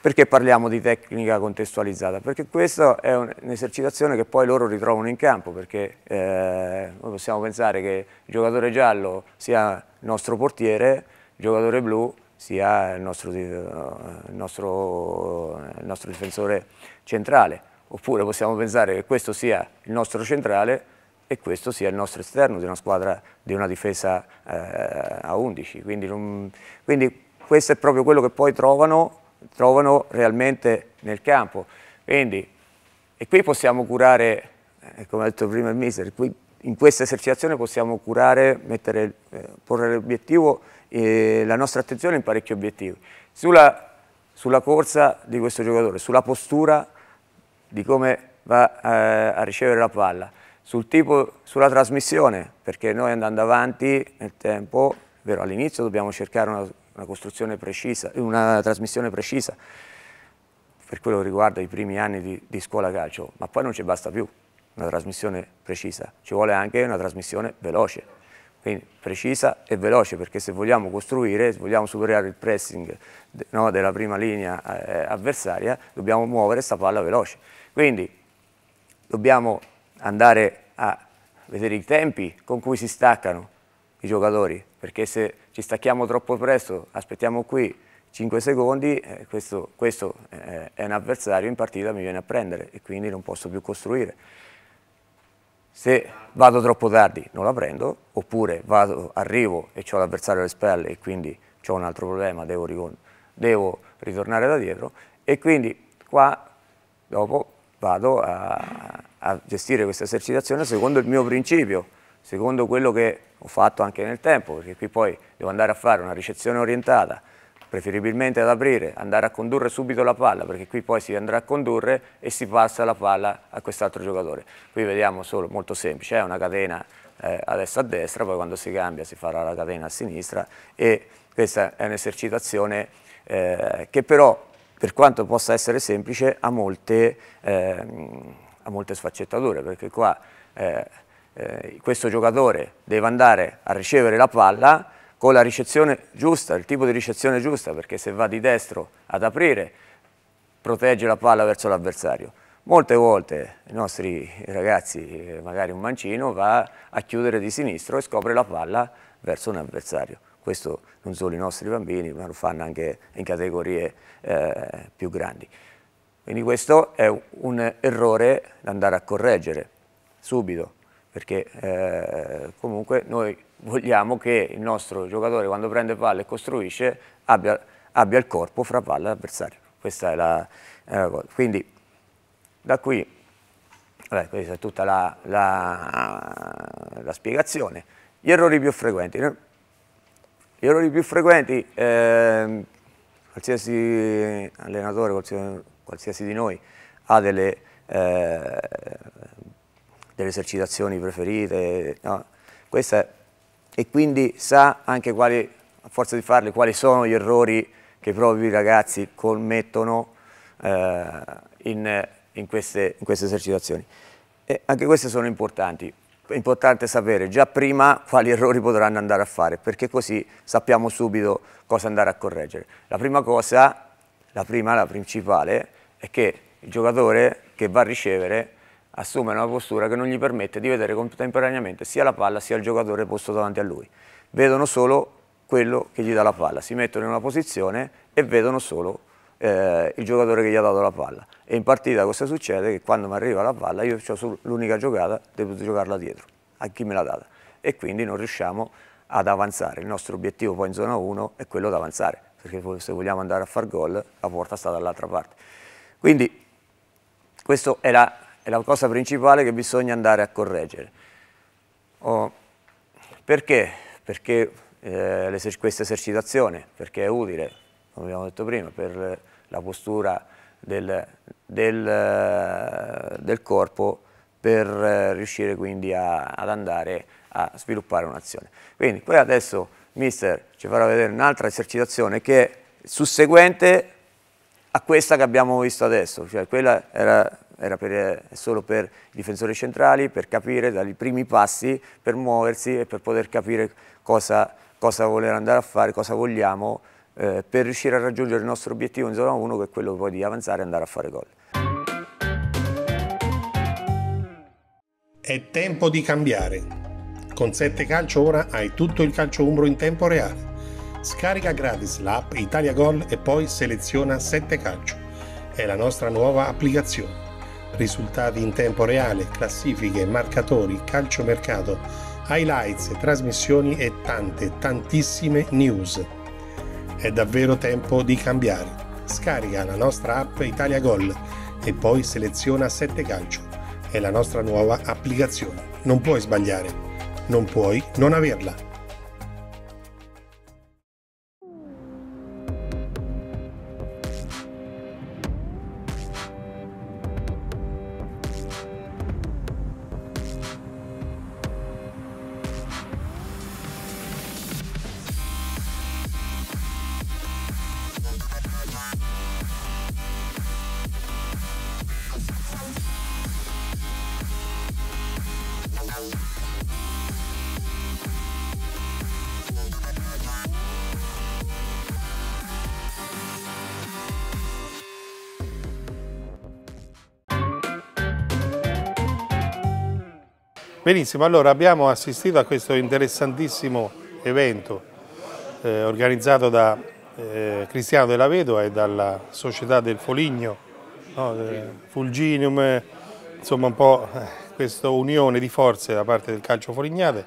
perché parliamo di tecnica contestualizzata? Perché questa è un'esercitazione che poi loro ritrovano in campo, perché eh, noi possiamo pensare che il giocatore giallo sia il nostro portiere, giocatore blu sia il nostro, eh, il nostro, eh, il nostro difensore centrale, oppure possiamo pensare che questo sia il nostro centrale e questo sia il nostro esterno di una squadra di una difesa eh, a 11. Quindi, non, quindi, questo è proprio quello che poi trovano, trovano realmente nel campo. Quindi, e qui possiamo curare, eh, come ha detto prima il mister, qui, in questa esercitazione possiamo curare, mettere, eh, porre l'obiettivo eh, la nostra attenzione in parecchi obiettivi. Sulla, sulla, corsa di questo giocatore, sulla postura di come va eh, a ricevere la palla, sul tipo, sulla trasmissione, perché noi andando avanti nel tempo, all'inizio dobbiamo cercare una, una, precisa, una trasmissione precisa, per quello che riguarda i primi anni di, di scuola calcio, ma poi non ci basta più una trasmissione precisa, ci vuole anche una trasmissione veloce quindi precisa e veloce perché se vogliamo costruire, se vogliamo superare il pressing no, della prima linea eh, avversaria, dobbiamo muovere questa palla veloce. Quindi dobbiamo andare a vedere i tempi con cui si staccano i giocatori, perché se ci stacchiamo troppo presto, aspettiamo qui 5 secondi, eh, questo, questo eh, è un avversario in partita mi viene a prendere e quindi non posso più costruire se vado troppo tardi non la prendo, oppure vado, arrivo e ho l'avversario alle spalle e quindi ho un altro problema, devo, devo, ritornare da dietro e quindi qua dopo vado a, a gestire questa esercitazione secondo il mio principio, secondo quello che ho fatto anche nel tempo, perché qui poi devo andare a fare una ricezione orientata, preferibilmente ad aprire, andare a condurre subito la palla, perché qui poi si andrà a condurre e si passa la palla a quest'altro giocatore. Qui vediamo solo, molto semplice, è eh, una catena eh, adesso a destra, poi quando si cambia si farà la catena a sinistra e questa è un'esercitazione eh, che però, per quanto possa essere semplice, ha molte, eh, ha molte sfaccettature, perché qua eh, eh, questo giocatore deve andare a ricevere la palla con la ricezione giusta, il tipo di ricezione giusta, perché se va di destro ad aprire protegge la palla verso l'avversario. Molte volte i nostri ragazzi, eh, magari un mancino, va a chiudere di sinistro e scopre la palla verso un avversario. Questo non solo i nostri bambini, ma lo fanno anche in categorie eh, più grandi. Quindi questo è un errore da andare a correggere subito, perché eh, comunque noi vogliamo che il nostro giocatore quando prende palla e costruisce abbia, abbia il corpo fra palla e avversario. Questa è la, è la cosa. Quindi da qui, vabbè, questa è tutta la, la, la, spiegazione. Gli errori più frequenti. Gli errori più frequenti, eh, qualsiasi allenatore, qualsiasi, qualsiasi, di noi ha delle, eh, delle esercitazioni preferite, no? questa è e quindi sa anche quali, a forza di farli, quali sono gli errori che i propri ragazzi commettono eh, in, in, queste, in queste esercitazioni. E anche queste sono importanti. È importante sapere già prima quali errori potranno andare a fare, perché così sappiamo subito cosa andare a correggere. La prima cosa, la prima, la principale, è che il giocatore che va a ricevere assume una postura che non gli permette di vedere contemporaneamente sia la palla sia il giocatore posto davanti a lui. Vedono solo quello che gli dà la palla, si mettono in una posizione e vedono solo eh, il giocatore che gli ha dato la palla. E in partita cosa succede? Che quando mi arriva la palla io ho l'unica giocata, devo giocarla dietro, a chi me l'ha data. E quindi non riusciamo ad avanzare. Il nostro obiettivo poi in zona 1 è quello di avanzare, perché se vogliamo andare a far gol la porta sta dall'altra parte. Quindi questo era è la cosa principale che bisogna andare a correggere. Oh, perché? Perché eh, questa esercitazione, perché è utile, come abbiamo detto prima, per la postura del, del, del corpo per riuscire quindi a, ad andare a sviluppare un'azione. Quindi poi adesso mister ci farà vedere un'altra esercitazione che è susseguente a questa che abbiamo visto adesso, cioè quella era era per, eh, solo per i difensori centrali, per capire, dai primi passi, per muoversi e per poter capire cosa, cosa voler andare a fare, cosa vogliamo, eh, per riuscire a raggiungere il nostro obiettivo in zona 1, che è quello poi di
avanzare e andare a fare gol. È tempo di cambiare. Con 7 Calcio ora hai tutto il calcio umbro in tempo reale. Scarica gratis l'app Italia Gol e poi seleziona 7 Calcio. È la nostra nuova applicazione risultati in tempo reale, classifiche, marcatori, calciomercato, highlights, trasmissioni e tante, tantissime news. È davvero tempo di cambiare. Scarica la nostra app Italia Gol e poi seleziona 7 calcio. È la nostra nuova applicazione. Non puoi sbagliare, non puoi non averla. Benissimo, allora abbiamo assistito a questo interessantissimo evento eh, organizzato da eh, Cristiano della Vedova e dalla società del Foligno, no? Eh, Fulginium, eh, insomma un po' eh, questa unione di forze da parte del calcio Folignate.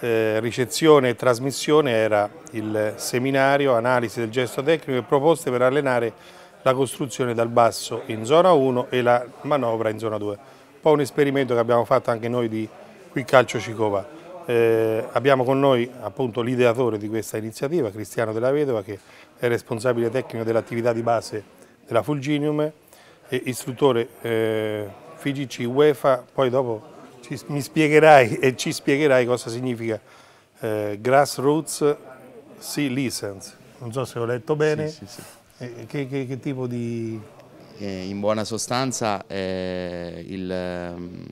Eh, ricezione e trasmissione era il seminario, analisi del gesto tecnico e proposte per allenare la costruzione dal basso in zona 1 e la manovra in zona 2 po' un esperimento che abbiamo fatto anche noi di qui Calcio Cicova. Eh, abbiamo con noi appunto l'ideatore di questa iniziativa, Cristiano Della Vedova, che è responsabile tecnico dell'attività di base della Fulginium e istruttore eh, FIGC UEFA, poi dopo ci, mi spiegherai e ci spiegherai cosa significa eh, Grassroots Sea License. Non so se ho letto bene. Sì, sì, sì. Che, che, che tipo di
eh, in buona sostanza ehm,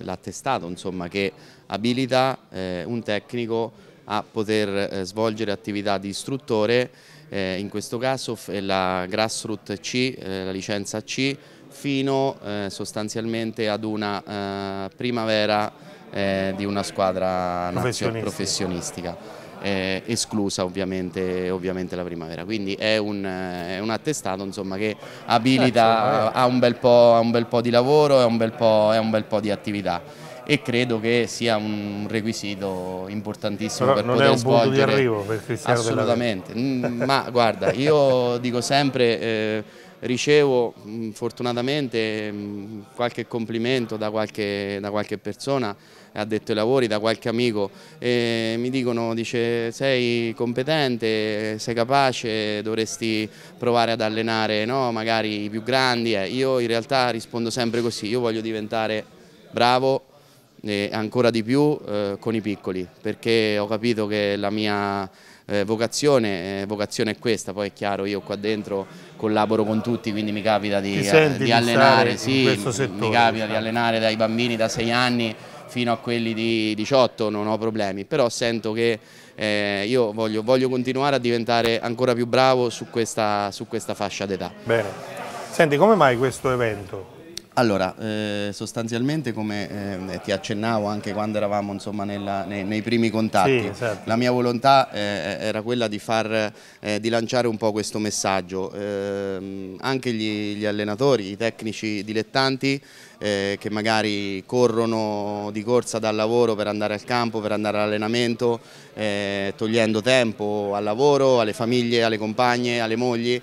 l'attestato che abilita eh, un tecnico a poter eh, svolgere attività di istruttore, eh, in questo caso la Grassroot C, la licenza C, fino sostanzialmente ad una primavera di una squadra professionistica eh, esclusa ovviamente, ovviamente, la primavera. Quindi è un, è un attestato insomma, che abilita certo, a un, bel po', a un bel po' di lavoro e a un bel po', un bel po di attività e credo che sia un requisito importantissimo Però per non è un punto di arrivo per Cristiano assolutamente mm, ma guarda io dico sempre eh, ricevo mm, fortunatamente mm, qualche complimento da qualche, da qualche persona ha detto i lavori da qualche amico e mi dicono dice sei competente, sei capace, dovresti provare ad allenare no? magari i più grandi, eh, io in realtà rispondo sempre così, io voglio diventare bravo e ancora di più eh, con i piccoli perché ho capito che la mia eh, vocazione, eh, vocazione, è questa, poi è chiaro io qua dentro collaboro con tutti quindi mi capita di, eh, di allenare, sì, mi capita di diciamo. allenare dai bambini da sei anni fino a quelli di 18 non ho problemi, però sento che eh, io voglio, voglio, continuare a diventare ancora più bravo su questa, su questa fascia d'età.
Bene, senti come mai questo evento?
Allora, eh, sostanzialmente come eh, ti accennavo anche quando eravamo insomma, nella, nei, nei, primi contatti, sì, certo. la mia volontà eh, eh era quella di, far, eh, di, lanciare un po' questo messaggio. Ehm, anche gli, gli, allenatori, i tecnici dilettanti eh, che magari corrono di corsa dal lavoro per andare al campo, per andare all'allenamento, togliendo tempo al lavoro, alle famiglie, alle compagne, alle mogli,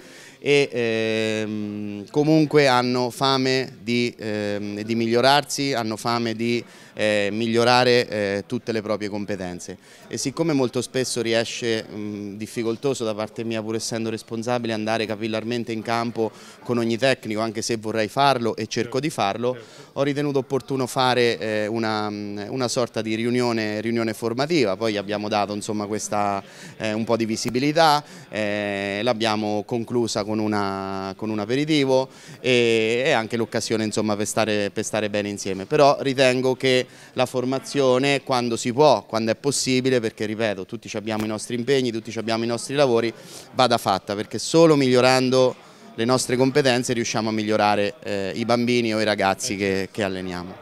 e ehm, comunque hanno fame di, ehm, di migliorarsi, hanno fame di eh, migliorare eh, tutte le proprie competenze e siccome molto spesso riesce mh, difficoltoso da parte mia pur essendo responsabile andare capillarmente in campo con ogni tecnico anche se vorrei farlo e cerco certo, di farlo certo. ho ritenuto opportuno fare eh, una, una, sorta di riunione, riunione, formativa poi abbiamo dato insomma, questa, eh, un po' di visibilità eh, l'abbiamo conclusa con, una, con, un aperitivo e, e anche l'occasione per per stare bene insieme però ritengo che la formazione quando si può, quando è possibile, perché ripeto, tutti abbiamo i nostri impegni, tutti abbiamo i nostri lavori, vada fatta, perché solo migliorando le nostre competenze riusciamo a migliorare eh, i bambini o i ragazzi che, che alleniamo.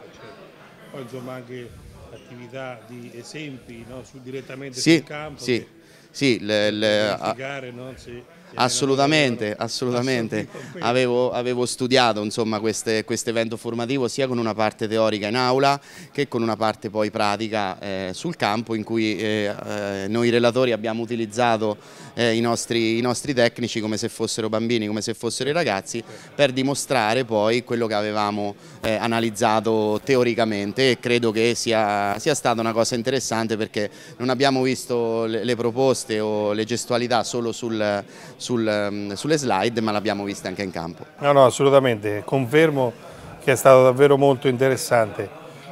Poi insomma anche attività di esempi no? Su, direttamente sì, sul campo. Sì,
sì. Le, le, a... no? sì. Assolutamente, assolutamente. Avevo, avevo studiato insomma, questo quest evento formativo sia con una parte teorica in aula che con una parte poi pratica eh, sul campo in cui eh, eh noi relatori abbiamo utilizzato eh, i nostri, i, nostri, tecnici come se fossero bambini, come se fossero i ragazzi per dimostrare poi quello che avevamo eh, analizzato teoricamente e credo che sia, sia, stata una cosa interessante perché non abbiamo visto le, le proposte o le gestualità solo sul sul, ehm, sulle slide ma l'abbiamo vista anche in campo.
No, no, assolutamente, confermo che è stato davvero molto interessante.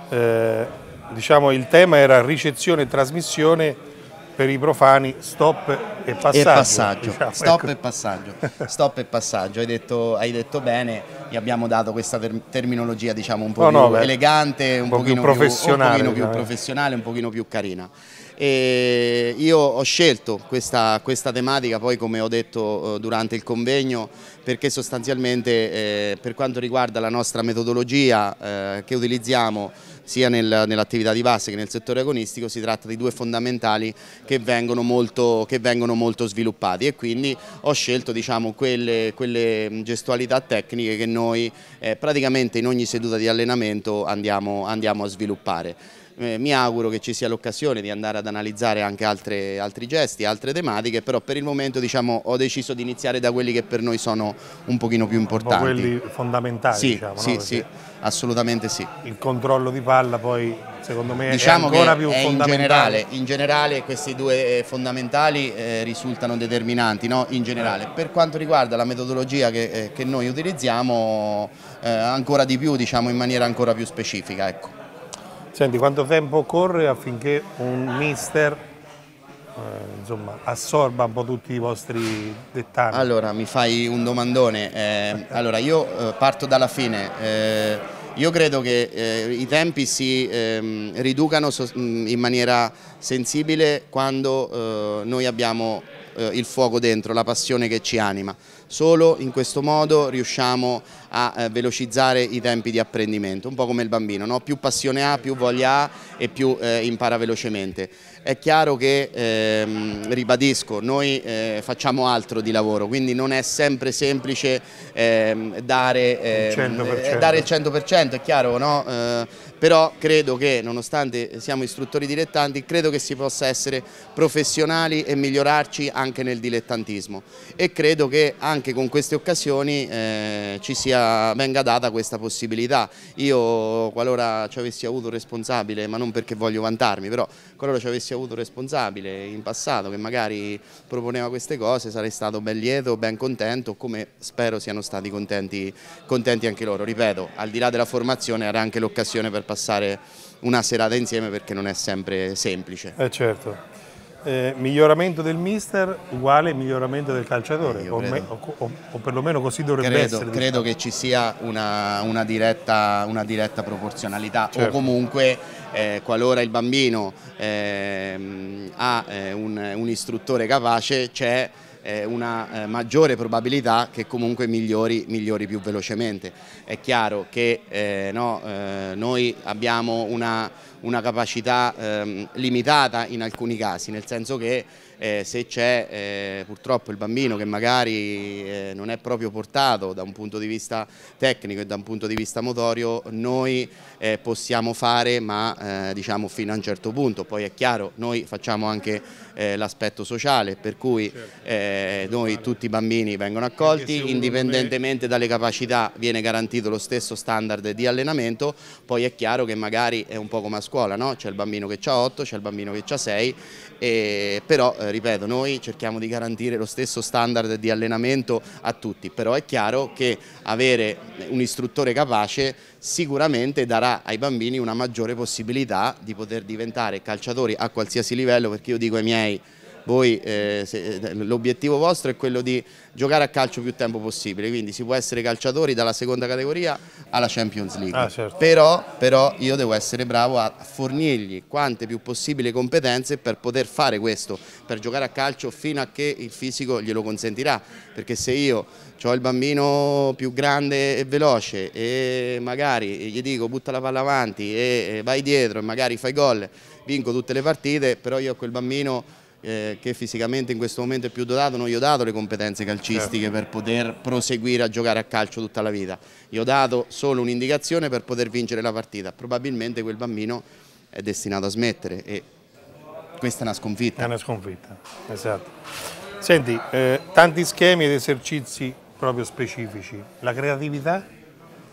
Eh, diciamo il tema era ricezione e trasmissione per i profani stop e passaggio. E passaggio. Diciamo, ecco. stop
ecco. e passaggio. Stop e passaggio, hai detto, hai detto, bene, gli abbiamo dato questa ter terminologia diciamo un po' no, più no, elegante, un, un, po pochino più più, un, pochino più professionale, un pochino più carina. E io ho scelto questa, questa, tematica poi come ho detto eh, durante il convegno perché sostanzialmente eh, per quanto riguarda la nostra metodologia eh, che utilizziamo sia nel, nell'attività di base che nel settore agonistico si tratta di due fondamentali che vengono molto, che vengono molto sviluppati e quindi ho scelto diciamo, quelle, quelle, mm, gestualità tecniche che noi eh, praticamente in ogni seduta di allenamento andiamo, andiamo a sviluppare. Eh, mi auguro che ci sia l'occasione di andare ad analizzare anche altre, altri gesti, altre tematiche, però per il momento diciamo, ho deciso di iniziare da quelli che per noi sono un pochino più importanti. Quelli
fondamentali sì, diciamo. Sì, no? sì,
assolutamente
sì. Il controllo di palla poi secondo me diciamo è ancora più è fondamentale. In generale,
in generale, questi due fondamentali eh, risultano determinanti, no? in generale. Per quanto riguarda la metodologia che, eh, che noi utilizziamo, eh, ancora di più, diciamo in maniera ancora più specifica. Ecco.
Senti, quanto tempo occorre affinché un mister eh, insomma, assorba un po' tutti i vostri dettagli? Allora, mi fai un domandone. Eh,
allora, io eh, parto dalla fine. Eh, io credo che eh, i tempi si eh, riducano mm, in maniera sensibile quando eh, noi abbiamo eh, il fuoco dentro, la passione che ci anima. Solo in questo modo riusciamo a eh, velocizzare i tempi di apprendimento, un po' come il bambino, no? più passione ha, più voglia ha e più eh, impara velocemente. È chiaro che, ehm, ribadisco, noi eh, facciamo altro di lavoro, quindi non è sempre semplice ehm, dare, ehm, il dare, il 100%, è chiaro, no? Eh, però credo che nonostante siamo istruttori dilettanti credo che si possa essere professionali e migliorarci anche nel dilettantismo e credo che anche con queste occasioni eh, ci sia, venga data questa possibilità. Io qualora ci avessi avuto un responsabile, ma non perché voglio vantarmi, però qualora ci avessi avuto un responsabile in passato che magari proponeva queste cose sarei stato ben lieto, ben contento, come spero siano stati contenti, contenti anche loro. Ripeto, al di là della formazione era anche l'occasione per parlare passare una serata insieme perché non è sempre semplice.
Eh certo. Eh, miglioramento del mister uguale miglioramento del calciatore, eh, o, me, o, o, perlomeno così dovrebbe credo, essere. Diciamo. Credo
che ci sia una, una, diretta, una diretta, proporzionalità certo. o
comunque
eh, qualora il bambino ehm, ha eh, un, un istruttore capace c'è eh, una eh, maggiore probabilità che comunque migliori, migliori, più velocemente. È chiaro che eh, no, eh, noi abbiamo una, una capacità ehm, limitata in alcuni casi, nel senso che eh, se c'è eh, purtroppo il bambino che magari eh, non è proprio portato da un punto di vista tecnico e da un punto di vista motorio, noi eh, possiamo fare, ma eh, diciamo fino a un certo punto. Poi è chiaro, noi facciamo anche eh, l'aspetto sociale, per cui certo. Eh, certo. noi tutti i bambini vengono accolti, indipendentemente dalle capacità viene garantito lo stesso standard di allenamento, poi è chiaro che magari è un po' come a scuola, no? c'è il bambino che ha 8, c'è il bambino che ha 6, e, però eh, ripeto, noi cerchiamo di garantire lo stesso standard di allenamento a tutti, però è chiaro che avere un istruttore capace sicuramente darà ai bambini una maggiore possibilità di poter diventare calciatori a qualsiasi livello perché io dico ai miei voi eh, eh, l'obiettivo vostro è quello di giocare a calcio più tempo possibile, quindi si può essere calciatori dalla seconda categoria alla Champions League, ah, certo. però, però, io devo essere bravo a fornirgli quante più possibili competenze per poter fare questo, per giocare a calcio fino a che il fisico glielo consentirà, perché se io ho il bambino più grande e veloce e magari gli dico butta la palla avanti e vai dietro e magari fai gol, vinco tutte le partite, però io a quel bambino eh, che fisicamente in questo momento è più dotato, non gli ho dato le competenze calcistiche certo. per poter proseguire a giocare a calcio tutta la vita. Gli ho dato solo un'indicazione per poter vincere la partita. Probabilmente quel bambino è destinato a smettere e questa è una sconfitta.
È una sconfitta, esatto. Senti, eh, tanti schemi ed esercizi proprio specifici. La creatività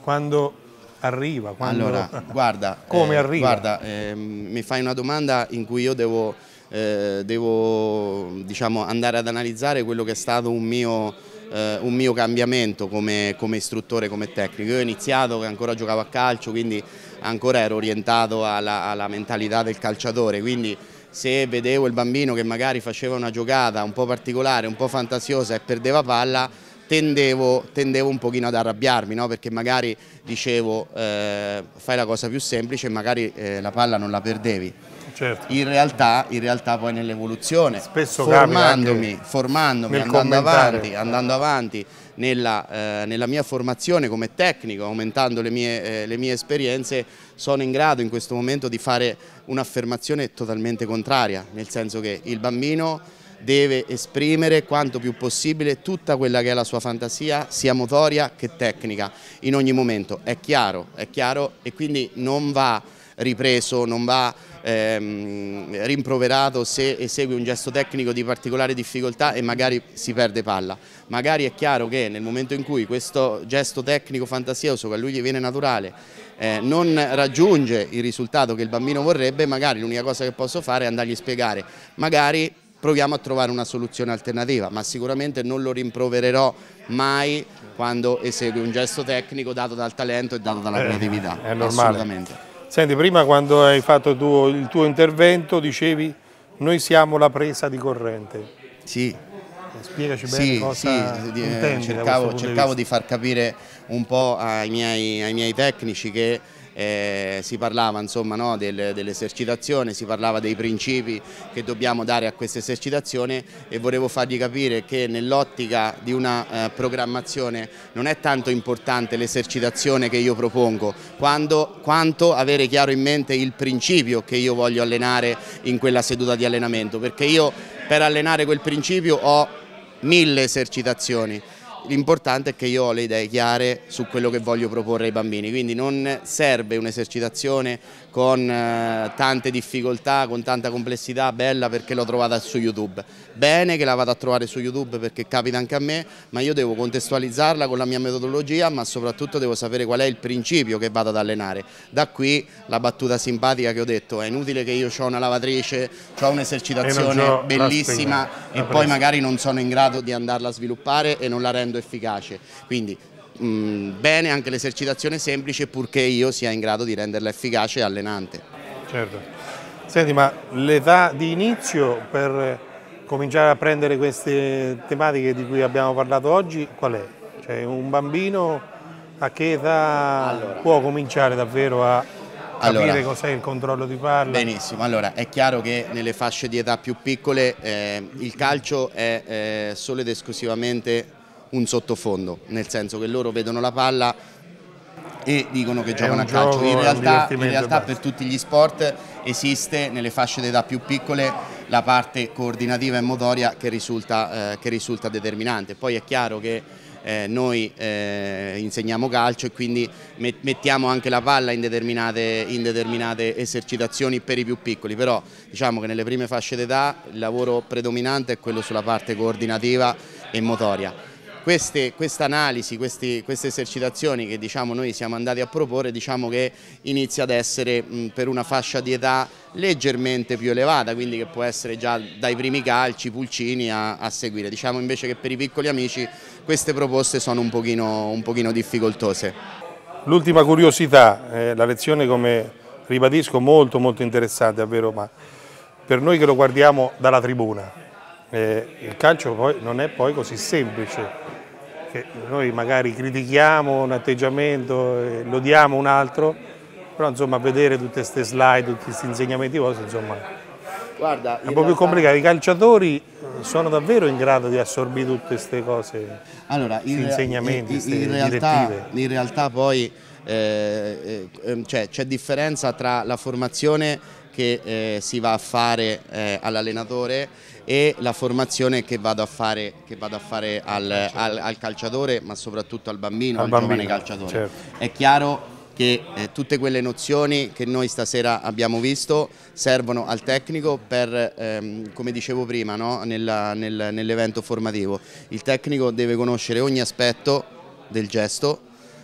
quando arriva? Quando... Allora, guarda, come eh, arriva? Guarda,
eh, mi fai una domanda in cui io devo eh, devo diciamo, andare ad analizzare quello che è stato un mio, eh, un mio cambiamento come, come, istruttore, come tecnico. Io ho iniziato che ancora giocavo a calcio, quindi ancora ero orientato alla, alla mentalità del calciatore, quindi se vedevo il bambino che magari faceva una giocata un po' particolare, un po' fantasiosa e perdeva palla, Tendevo, tendevo, un pochino ad arrabbiarmi, no? perché magari dicevo eh, fai la cosa più semplice e magari eh, la palla non la perdevi. Certo. In, realtà, in, realtà, poi nell'evoluzione, formandomi, formandomi andando, avanti, andando avanti nella, eh, nella, mia formazione come tecnico, aumentando le mie, eh, le mie esperienze, sono in grado in questo momento di fare un'affermazione totalmente contraria, nel senso che il bambino deve esprimere quanto più possibile tutta quella che è la sua fantasia, sia motoria che tecnica, in ogni momento. È chiaro, è chiaro e quindi non va ripreso, non va ehm, rimproverato se esegue un gesto tecnico di particolare difficoltà e magari si perde palla. Magari è chiaro che nel momento in cui questo gesto tecnico fantasioso che a lui gli viene naturale eh, non raggiunge il risultato che il bambino vorrebbe, magari l'unica cosa che posso fare è andargli a spiegare, magari proviamo a trovare una soluzione alternativa, ma sicuramente non lo rimprovererò mai quando esegue un gesto tecnico dato dal talento e dato dalla eh, creatività. Eh, è normale.
Assolutamente. Senti, prima quando hai fatto tu, il tuo intervento dicevi noi siamo la presa di corrente. Sì. Eh, spiegaci bene sì, cosa sì, intendi eh, cercavo, cercavo di, di,
far capire un po' ai miei, ai miei tecnici che eh, si parlava insomma, no, del, dell'esercitazione, si parlava dei principi che dobbiamo dare a questa esercitazione e volevo fargli capire che nell'ottica di una eh, programmazione non è tanto importante l'esercitazione che io propongo, quando, quanto avere chiaro in mente il principio che io voglio allenare in quella seduta di allenamento, perché io per allenare quel principio ho mille esercitazioni l'importante è che io ho le idee chiare su quello che voglio proporre ai bambini, quindi non serve un'esercitazione con eh, tante difficoltà, con tanta complessità, bella perché l'ho trovata su YouTube. Bene che la vado a trovare su YouTube perché capita anche a me, ma io devo contestualizzarla con la mia metodologia, ma soprattutto devo sapere qual è il principio che vado ad allenare. Da qui la battuta simpatica che ho detto, è inutile che io ho una lavatrice, ho un'esercitazione bellissima e ah, poi magari non sono in grado di andarla a sviluppare e non la rendo efficace. Quindi Mm, bene anche l'esercitazione semplice purché io sia in grado di renderla efficace e allenante.
Certo. Senti, ma l'età di inizio per cominciare a prendere queste tematiche di cui abbiamo parlato oggi, qual è? Cioè un bambino a che età allora. può cominciare davvero a capire allora, cos'è il controllo
di palla. Benissimo, allora è chiaro che nelle fasce di età più piccole eh, il calcio è eh, solo ed esclusivamente un sottofondo, nel senso che loro vedono la palla e dicono che giocano a calcio. In realtà, in realtà per tutti gli sport esiste nelle fasce d'età più piccole la parte coordinativa e motoria che risulta, eh, che risulta determinante. Poi è chiaro che eh, noi eh, insegniamo calcio e quindi mettiamo anche la palla in determinate, in determinate, esercitazioni per i più piccoli, però diciamo che nelle prime fasce d'età il lavoro predominante è quello sulla parte coordinativa e motoria queste quest analisi, questi, queste esercitazioni che diciamo, noi siamo andati a proporre diciamo che inizia ad essere mh, per una fascia di età leggermente più elevata, quindi che può essere già dai primi calci, pulcini a, a seguire. Diciamo invece che per i piccoli amici queste proposte sono un pochino, un pochino
difficoltose. L'ultima curiosità, eh, la lezione come ribadisco molto molto interessante, davvero, ma per noi che lo guardiamo dalla tribuna, eh, il calcio poi non è poi così semplice, che noi magari critichiamo un atteggiamento, eh, lodiamo un altro, però insomma vedere tutte queste slide, tutti questi insegnamenti cose, insomma
Guarda, è un po' più complicato,
i calciatori eh, sono davvero in grado di assorbire tutte queste cose, allora, in insegnamenti, in, in, in realtà,
in realtà poi eh, eh, ehm, cioè, c'è differenza tra la formazione che eh, si va a fare eh, all'allenatore e la formazione che vado a fare, vado a fare al, al, al, calciatore ma soprattutto al bambino, al, al bambino, giovane calciatore. Certo. È chiaro che eh, tutte quelle nozioni che noi stasera abbiamo visto servono al tecnico per, ehm, come dicevo prima, no? nell'evento nel, nell formativo. Il tecnico deve conoscere ogni aspetto del gesto,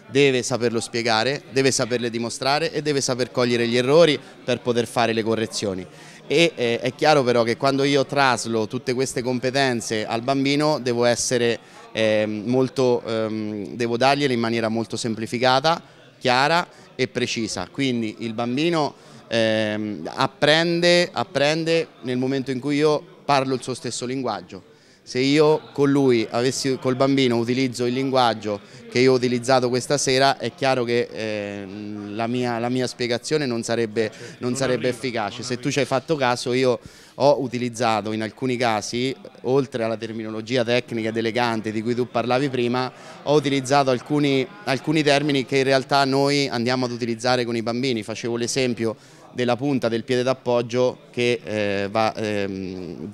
deve saperlo spiegare, deve saperle dimostrare e deve saper cogliere gli errori per poter fare le correzioni e eh, è chiaro però che quando io traslo tutte queste competenze al bambino devo essere eh, molto, ehm, devo dargliele in maniera molto semplificata, chiara e precisa, quindi il bambino ehm, apprende, apprende nel momento in cui io parlo il suo stesso linguaggio se io con lui, avessi, col bambino, utilizzo il linguaggio che io ho utilizzato questa sera, è chiaro che eh, la, mia, la, mia, spiegazione non sarebbe, non sarebbe efficace. Se tu ci hai fatto caso, io ho utilizzato in alcuni casi, oltre alla terminologia tecnica ed elegante di cui tu parlavi prima, ho utilizzato alcuni, alcuni termini che in realtà noi andiamo ad utilizzare con i bambini. Facevo l'esempio della punta del piede d'appoggio eh, ehm,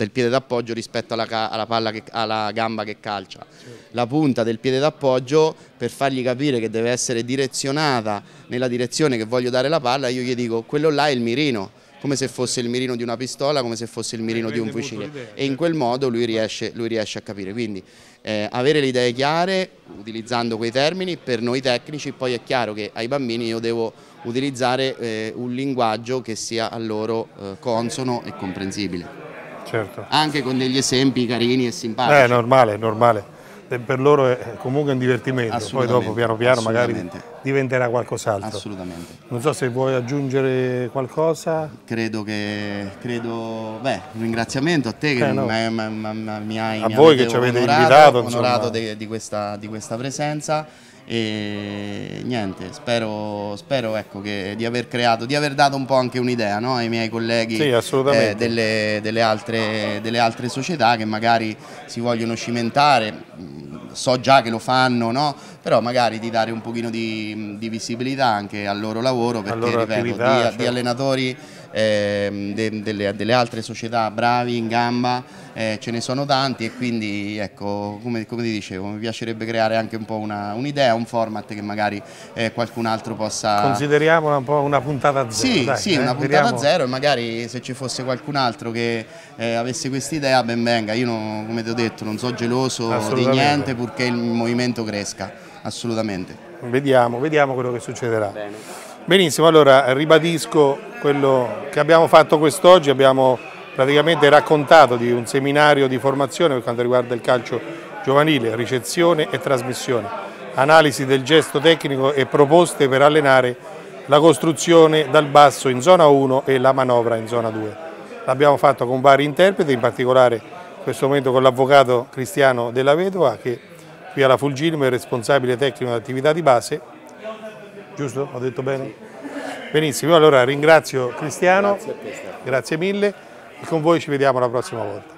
rispetto alla, alla, che, alla, gamba che calcia. La punta del piede d'appoggio per fargli capire che deve essere direzionata nella direzione che voglio dare la palla, io gli dico quello là è il mirino come se fosse il mirino di una pistola, come se fosse il mirino di un fucile e in quel modo lui riesce, lui riesce a capire. Quindi eh, avere le idee chiare utilizzando quei termini per noi tecnici, poi è chiaro che ai bambini io devo utilizzare eh, un linguaggio che sia a loro eh, consono e comprensibile. Certo. Anche con degli esempi carini e
simpatici. Eh, è normale, è normale. Eh, per loro è comunque un divertimento, poi dopo piano piano magari diventerà qualcos'altro. Assolutamente. Non so se vuoi aggiungere qualcosa.
Credo che, credo, beh, un ringraziamento a te che eh, no. mi, mi, mi, mi, hai... A voi che ci avete onorato, invitato. Insomma. onorato di, di, questa, di questa presenza e niente, spero, spero ecco di aver creato, di aver dato un po' anche un'idea no? ai miei colleghi sì, eh, delle, delle, altre, delle, altre, società che magari si vogliono cimentare, mm, so già che lo fanno, no? però magari di dare un pochino di, di visibilità anche al loro lavoro, perché loro ripeto, di, cioè... di, certo. allenatori eh, de, delle, delle altre società bravi in gamba eh, ce ne sono tanti e quindi ecco, come, come, ti dicevo mi piacerebbe creare anche un po' un'idea, un format che magari eh, qualcun altro possa...
Consideriamola un po' una puntata zero. Sì, dai, sì eh, una puntata vediamo. zero e
magari se ci fosse qualcun altro che eh, avesse questa idea ben venga, io non, come ti ho detto non sono geloso di niente purché il movimento cresca, assolutamente.
Vediamo, vediamo quello che succederà. Bene. Benissimo, allora ribadisco quello che abbiamo fatto quest'oggi, abbiamo praticamente raccontato di un seminario di formazione per quanto riguarda il calcio giovanile, ricezione e trasmissione, analisi del gesto tecnico e proposte per allenare la costruzione dal basso in zona 1 e la manovra in zona 2. L'abbiamo fatto con vari interpreti, in particolare in questo momento con l'avvocato Cristiano della Vedova che qui alla Fulgilmo è responsabile tecnico dell'attività di base. Giusto? Ho detto bene? Benissimo, allora ringrazio Cristiano, grazie, grazie mille con voi ci vediamo la prossima volta.